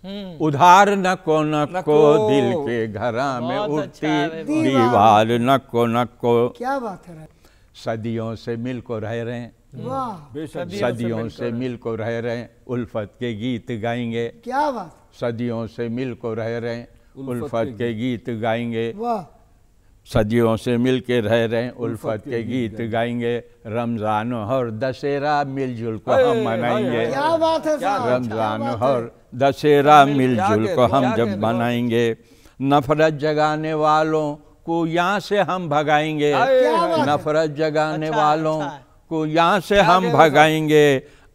हम्म। उधार नको नको दिल के घर में अच्छा उठती अच्छा दीवार नको नको क्या बात है सदियों से मिल को रह रहे हैं हम्म। सदियों, से मिल को रह रहे हैं उल्फत के गीत गाएंगे क्या बात सदियों से मिल को रह रहे हैं उल्फत के गीत गाएंगे वाह सदियों से मिल के रह रहे उल्फत के गीत गाएंगे रमज़ान और दशहरा मिलजुल को हम मनाएंगे रमज़ान और दशहरा मिलजुल को हम जब मनाएंगे नफरत जगाने वालों को यहाँ से हम भगाएंगे नफरत जगाने अच्छा, वालों अच्छा। को यहाँ से हम तो भगाएंगे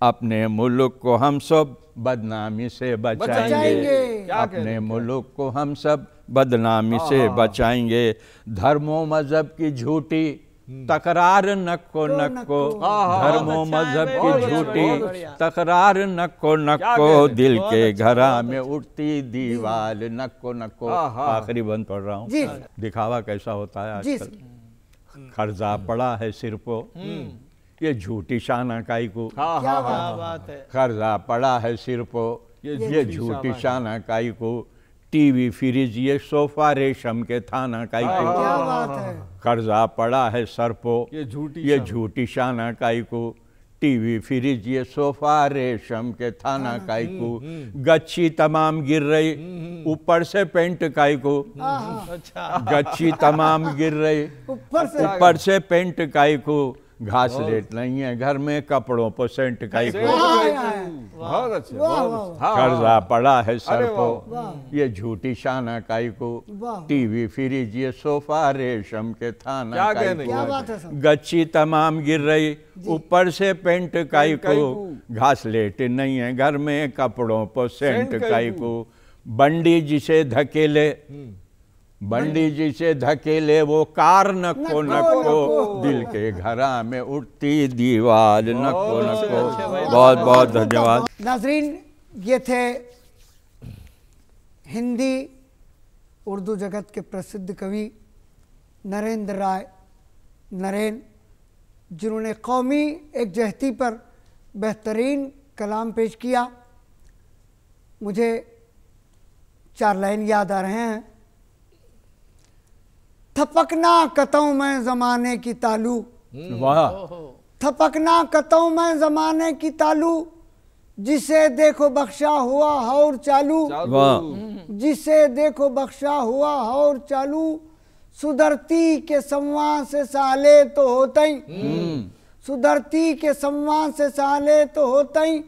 अपने मुल्क को हम सब बदनामी से बचाएंगे अपने मुल्क को हम सब बदनामी से बचाएंगे धर्मो मजहब की झूठी हम्म। तकरार नको नको धर्मो अच्छा मजहब की झूठी तकरार नको नको दिल के अच्छा, घरा में अच्छा। उठती दीवार नको नको आखिरी बंद पढ़ रहा हूँ दिखावा कैसा होता है आजकल कर्जा हम्म। हम्म। पड़ा है सिर को ये झूठी काई को कर्जा पड़ा है सिर को ये झूठी काई को टीवी फ्रिज ये सोफा रेशम के थाना का ही हाँ, हाँ, हाँ, कर्जा पड़ा है सर पो ये झूठी शाना काई को टीवी फ्रिज ये सोफा रेशम के थाना काई को गच्छी तमाम गिर रही ऊपर से पेंट काई को गच्छी तमाम गिर रही ऊपर से पेंट काई को घास लेट नहीं है घर में कपड़ों पर सेंट का ही बहुत हाँ, अच्छा, हाँ, अच्छा। हाँ। कर्जा पड़ा है सर को ये झूठी शाना काई को टीवी फ्रिज ये सोफा रेशम के थाना गच्छी तमाम गिर रही ऊपर से पेंट काई को घास लेट नहीं है घर में कपड़ों पर सेंट काई को बंडी जिसे धकेले हम्म। बंडी जी से धकेले वो कार नको नको दिल के घरा में उठती दीवार नको नको बहुत बहुत धन्यवाद नाजरीन ये थे हिंदी उर्दू जगत के प्रसिद्ध कवि नरेंद्र राय नरेन जिन्होंने कौमी एकजहती पर बेहतरीन कलाम पेश किया मुझे चार लाइन याद आ रहे हैं थपकना कतऊ मैं जमाने की तालू हम्म। वाह थपकना कतऊ मैं जमाने की तालू जिसे देखो बख्शा हुआ और चालू वाह हम्म। जिसे देखो बख्शा हुआ और चालू सुधरती के समवा से साले तो होते ही हम्म। सुधरती के समवा से साले तो होते ही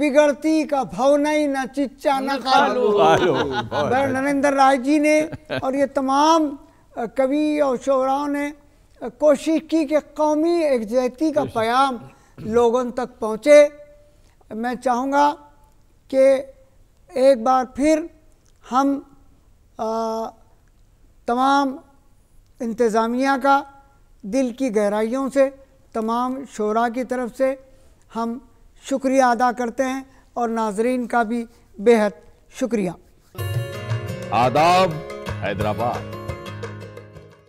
बिगड़ती का भव नहीं ना चिच्चा ना कालू नरेंद्र राय जी ने और ये तमाम कवि और शराओं ने कोशिश की कि कौमी एकजहती का प्याम लोगों तक पहुँचे मैं चाहूँगा कि एक बार फिर हम आ, तमाम इंतज़ामिया का दिल की गहराइयों से तमाम शोरा की तरफ से हम शुक्रिया अदा करते हैं और नाजरीन का भी बेहद शुक्रिया आदाब हैदराबाद